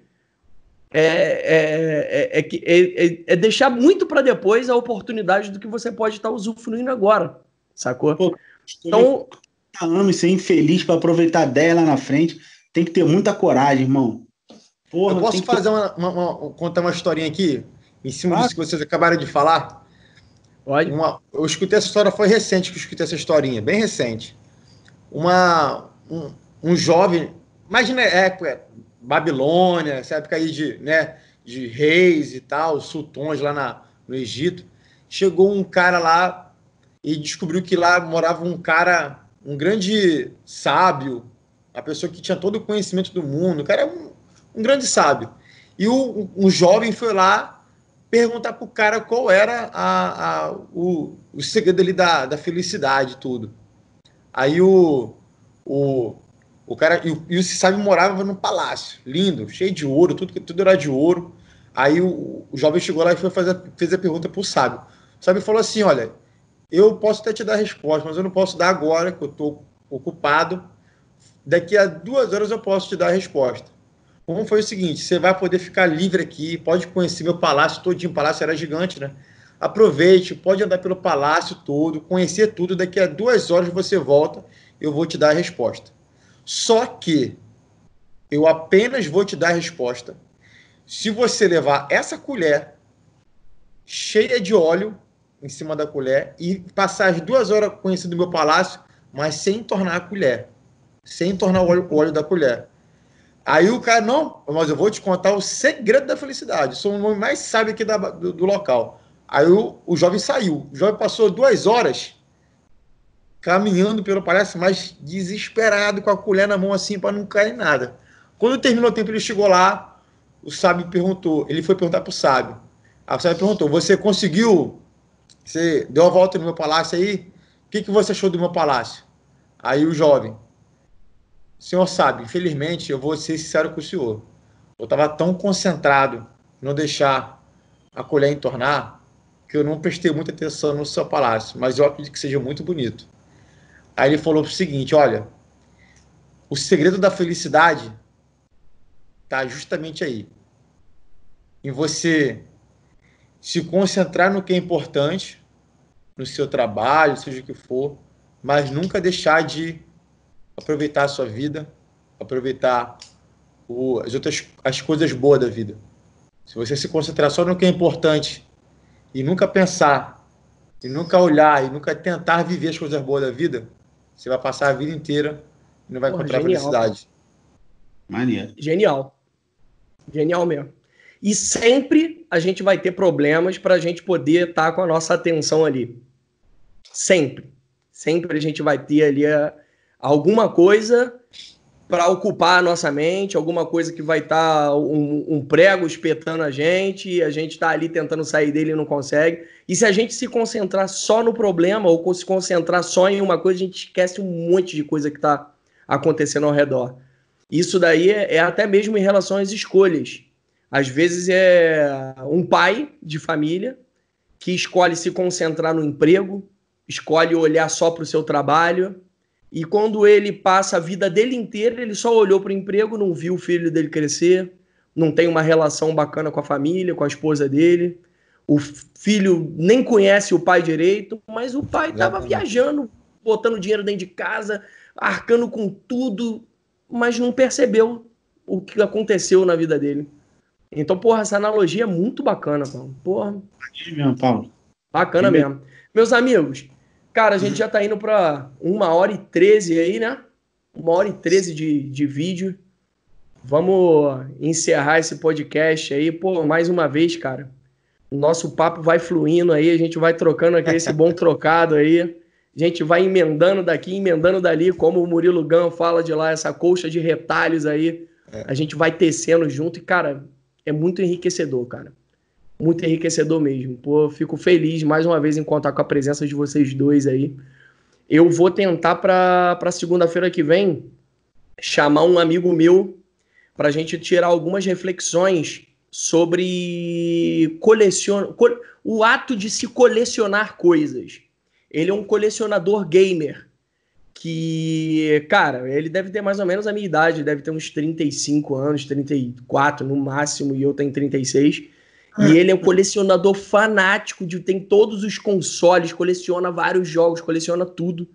é, é, é, é deixar muito para depois a oportunidade do que você pode estar usufruindo agora, sacou? Pô, então, Tá anos, ser infeliz para aproveitar 10 lá na frente. Tem que ter muita coragem, irmão. Porra, eu posso fazer ter... uma, uma, uma, contar uma historinha aqui em cima claro. disso que vocês acabaram de falar? Pode. Uma, eu escutei essa história, foi recente que eu escutei essa historinha, bem recente. Uma, um, um jovem, imagina época, é, Babilônia, essa época aí de, né, de reis e tal, sultões lá na, no Egito. Chegou um cara lá e descobriu que lá morava um cara um grande sábio, a pessoa que tinha todo o conhecimento do mundo, o cara é um, um grande sábio. E o, um jovem foi lá perguntar para o cara qual era a, a, o, o segredo ali da, da felicidade tudo. Aí o, o, o cara, e o, e o sábio morava num palácio, lindo, cheio de ouro, tudo, tudo era de ouro. Aí o, o jovem chegou lá e foi fazer, fez a pergunta para o sábio. O sábio falou assim, olha, eu posso até te dar a resposta, mas eu não posso dar agora, que eu estou ocupado. Daqui a duas horas eu posso te dar a resposta. Como foi o seguinte: você vai poder ficar livre aqui, pode conhecer meu palácio todinho. O palácio era gigante, né? Aproveite, pode andar pelo palácio todo, conhecer tudo. Daqui a duas horas você volta, eu vou te dar a resposta. Só que eu apenas vou te dar a resposta se você levar essa colher cheia de óleo em cima da colher e passar as duas horas conhecendo o meu palácio, mas sem tornar a colher, sem tornar o óleo, o óleo da colher. Aí o cara, não, mas eu vou te contar o segredo da felicidade, sou o homem mais sábio aqui da, do, do, local. Aí o, o jovem saiu, o jovem passou duas horas caminhando pelo palácio, mas desesperado, com a colher na mão assim, para não cair nada. Quando terminou o tempo, ele chegou lá, o sábio perguntou, ele foi perguntar para o sábio. a o sábio perguntou, você conseguiu você deu a volta no meu palácio aí? O que, que você achou do meu palácio? Aí o jovem, o senhor sabe, infelizmente, eu vou ser sincero com o senhor. Eu estava tão concentrado não deixar a colher entornar que eu não prestei muita atenção no seu palácio, mas eu acredito que seja muito bonito. Aí ele falou o seguinte: olha, o segredo da felicidade está justamente aí, em você se concentrar no que é importante no seu trabalho, seja o que for, mas nunca deixar de aproveitar a sua vida, aproveitar o, as outras as coisas boas da vida. Se você se concentrar só no que é importante e nunca pensar, e nunca olhar, e nunca tentar viver as coisas boas da vida, você vai passar a vida inteira e não vai Porra, encontrar genial. felicidade. Mania. Genial. Genial mesmo. E sempre a gente vai ter problemas para a gente poder estar tá com a nossa atenção ali. Sempre. Sempre a gente vai ter ali a, ah, alguma coisa para ocupar a nossa mente, alguma coisa que vai estar tá um, um, prego espetando a gente, e a gente está ali tentando sair dele e não consegue. E se a gente se concentrar só no problema ou se concentrar só em uma coisa, a gente esquece um monte de coisa que está acontecendo ao redor. Isso daí é, é, até mesmo em relação às escolhas. Às vezes é um pai de família que escolhe se concentrar no emprego, escolhe olhar só para o seu trabalho. E quando ele passa a vida dele inteira, ele só olhou para o emprego, não viu o filho dele crescer, não tem uma relação bacana com a família, com a esposa dele. O filho nem conhece o pai direito, mas o pai estava viajando, botando dinheiro dentro de casa, arcando com tudo, mas não percebeu o que aconteceu na vida dele. Então, porra, essa analogia é muito bacana, Paulo. Porra. Aqui mesmo, Paulo. Bacana Aqui mesmo. mesmo. Meus amigos, Cara, a gente já tá indo pra uma hora e treze aí, né? Uma hora e treze de, de vídeo. Vamos encerrar esse podcast aí. Pô, mais uma vez, cara. Nosso papo vai fluindo aí, a gente vai trocando aqui esse bom trocado aí. A gente vai emendando daqui, emendando dali, como o Murilo Gão fala de lá, essa colcha de retalhos aí. É. A gente vai tecendo junto e, cara, é muito enriquecedor, cara muito enriquecedor mesmo. Pô, fico feliz mais uma vez em contar com a presença de vocês dois aí. Eu vou tentar para segunda-feira que vem chamar um amigo meu para a gente tirar algumas reflexões sobre colecion... o ato de se colecionar coisas. Ele é um colecionador gamer que, cara, ele deve ter mais ou menos a minha idade, deve ter uns 35 anos, 34 no máximo, e eu tenho 36. E ah. ele é um colecionador fanático, de, tem todos os consoles, coleciona vários jogos, coleciona tudo.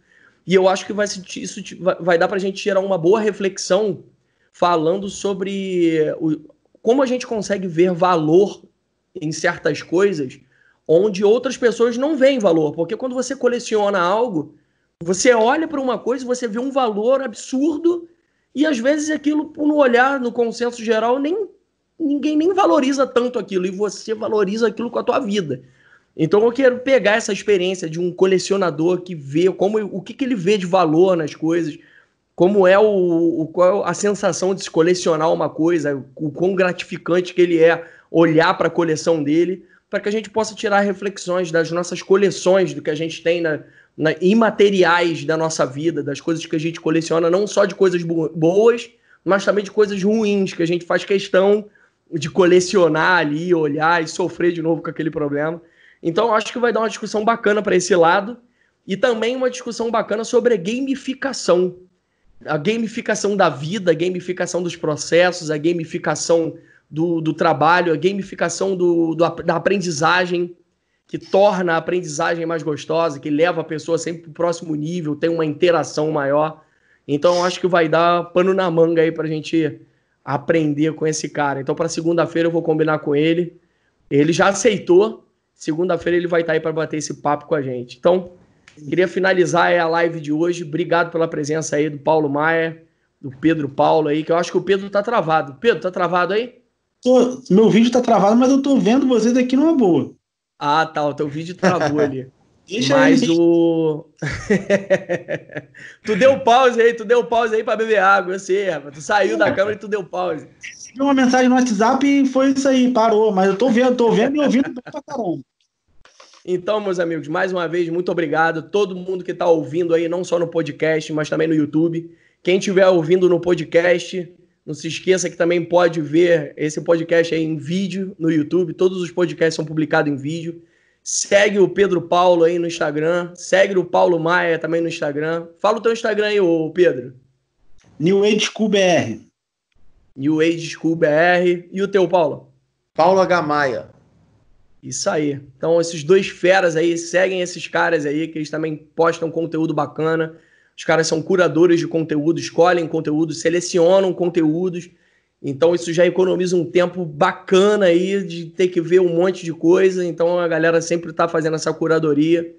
E eu acho que vai, isso vai dar para a gente tirar uma boa reflexão falando sobre o, como a gente consegue ver valor em certas coisas onde outras pessoas não veem valor. Porque quando você coleciona algo, você olha para uma coisa, você vê um valor absurdo e às vezes aquilo, no olhar, no consenso geral, nem ninguém nem valoriza tanto aquilo e você valoriza aquilo com a tua vida. Então eu quero pegar essa experiência de um colecionador que vê como o que, que ele vê de valor nas coisas, como é o, o qual a sensação de se colecionar uma coisa, o quão gratificante que ele é olhar para a coleção dele, para que a gente possa tirar reflexões das nossas coleções, do que a gente tem na, na, imateriais da nossa vida, das coisas que a gente coleciona, não só de coisas boas, mas também de coisas ruins que a gente faz questão de colecionar ali, olhar e sofrer de novo com aquele problema. Então, acho que vai dar uma discussão bacana para esse lado e também uma discussão bacana sobre a gamificação. A gamificação da vida, a gamificação dos processos, a gamificação do, do trabalho, a gamificação do, do, da aprendizagem, que torna a aprendizagem mais gostosa, que leva a pessoa sempre para o próximo nível, tem uma interação maior. Então, acho que vai dar pano na manga aí para a gente aprender com esse cara. Então, para segunda-feira eu vou combinar com ele. Ele já aceitou. Segunda-feira ele vai estar tá aí para bater esse papo com a gente. Então, queria finalizar é, a live de hoje. Obrigado pela presença aí do Paulo Maia, do Pedro Paulo aí, que eu acho que o Pedro tá travado. Pedro, tá travado aí? Tô, meu vídeo tá travado, mas eu tô vendo vocês aqui numa boa. Ah, tá. O teu vídeo travou ali. Deixa Mas aí. o. tu deu pause aí, tu deu pause aí pra beber água, eu sei, rapaz. Tu saiu da câmera e tu deu pause. Recebi uma mensagem no WhatsApp e foi isso aí, parou. Mas eu tô vendo, tô vendo e ouvindo bem pra caramba. Então, meus amigos, mais uma vez, muito obrigado. Todo mundo que está ouvindo aí, não só no podcast, mas também no YouTube. Quem estiver ouvindo no podcast, não se esqueça que também pode ver esse podcast aí em vídeo no YouTube. Todos os podcasts são publicados em vídeo. Segue o Pedro Paulo aí no Instagram. Segue o Paulo Maia também no Instagram. Fala o teu Instagram aí, ô Pedro. New Age School BR. New Age School BR. E o teu, Paulo? Paulo H. Maia. Isso aí. Então, esses dois feras aí, seguem esses caras aí, que eles também postam conteúdo bacana. Os caras são curadores de conteúdo, escolhem conteúdo, selecionam conteúdos então isso já economiza um tempo bacana aí de ter que ver um monte de coisa. Então a galera sempre está fazendo essa curadoria.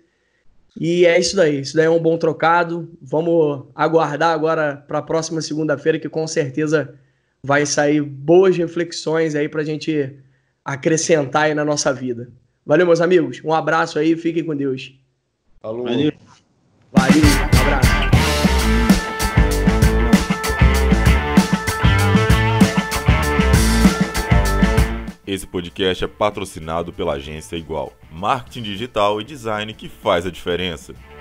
E é isso daí. Isso daí é um bom trocado. Vamos aguardar agora para a próxima segunda-feira, que com certeza vai sair boas reflexões aí para a gente acrescentar aí na nossa vida. Valeu, meus amigos. Um abraço aí. Fiquem com Deus. Falou. Valeu. Valeu. Um abraço. Esse podcast é patrocinado pela agência Igual, marketing digital e design que faz a diferença.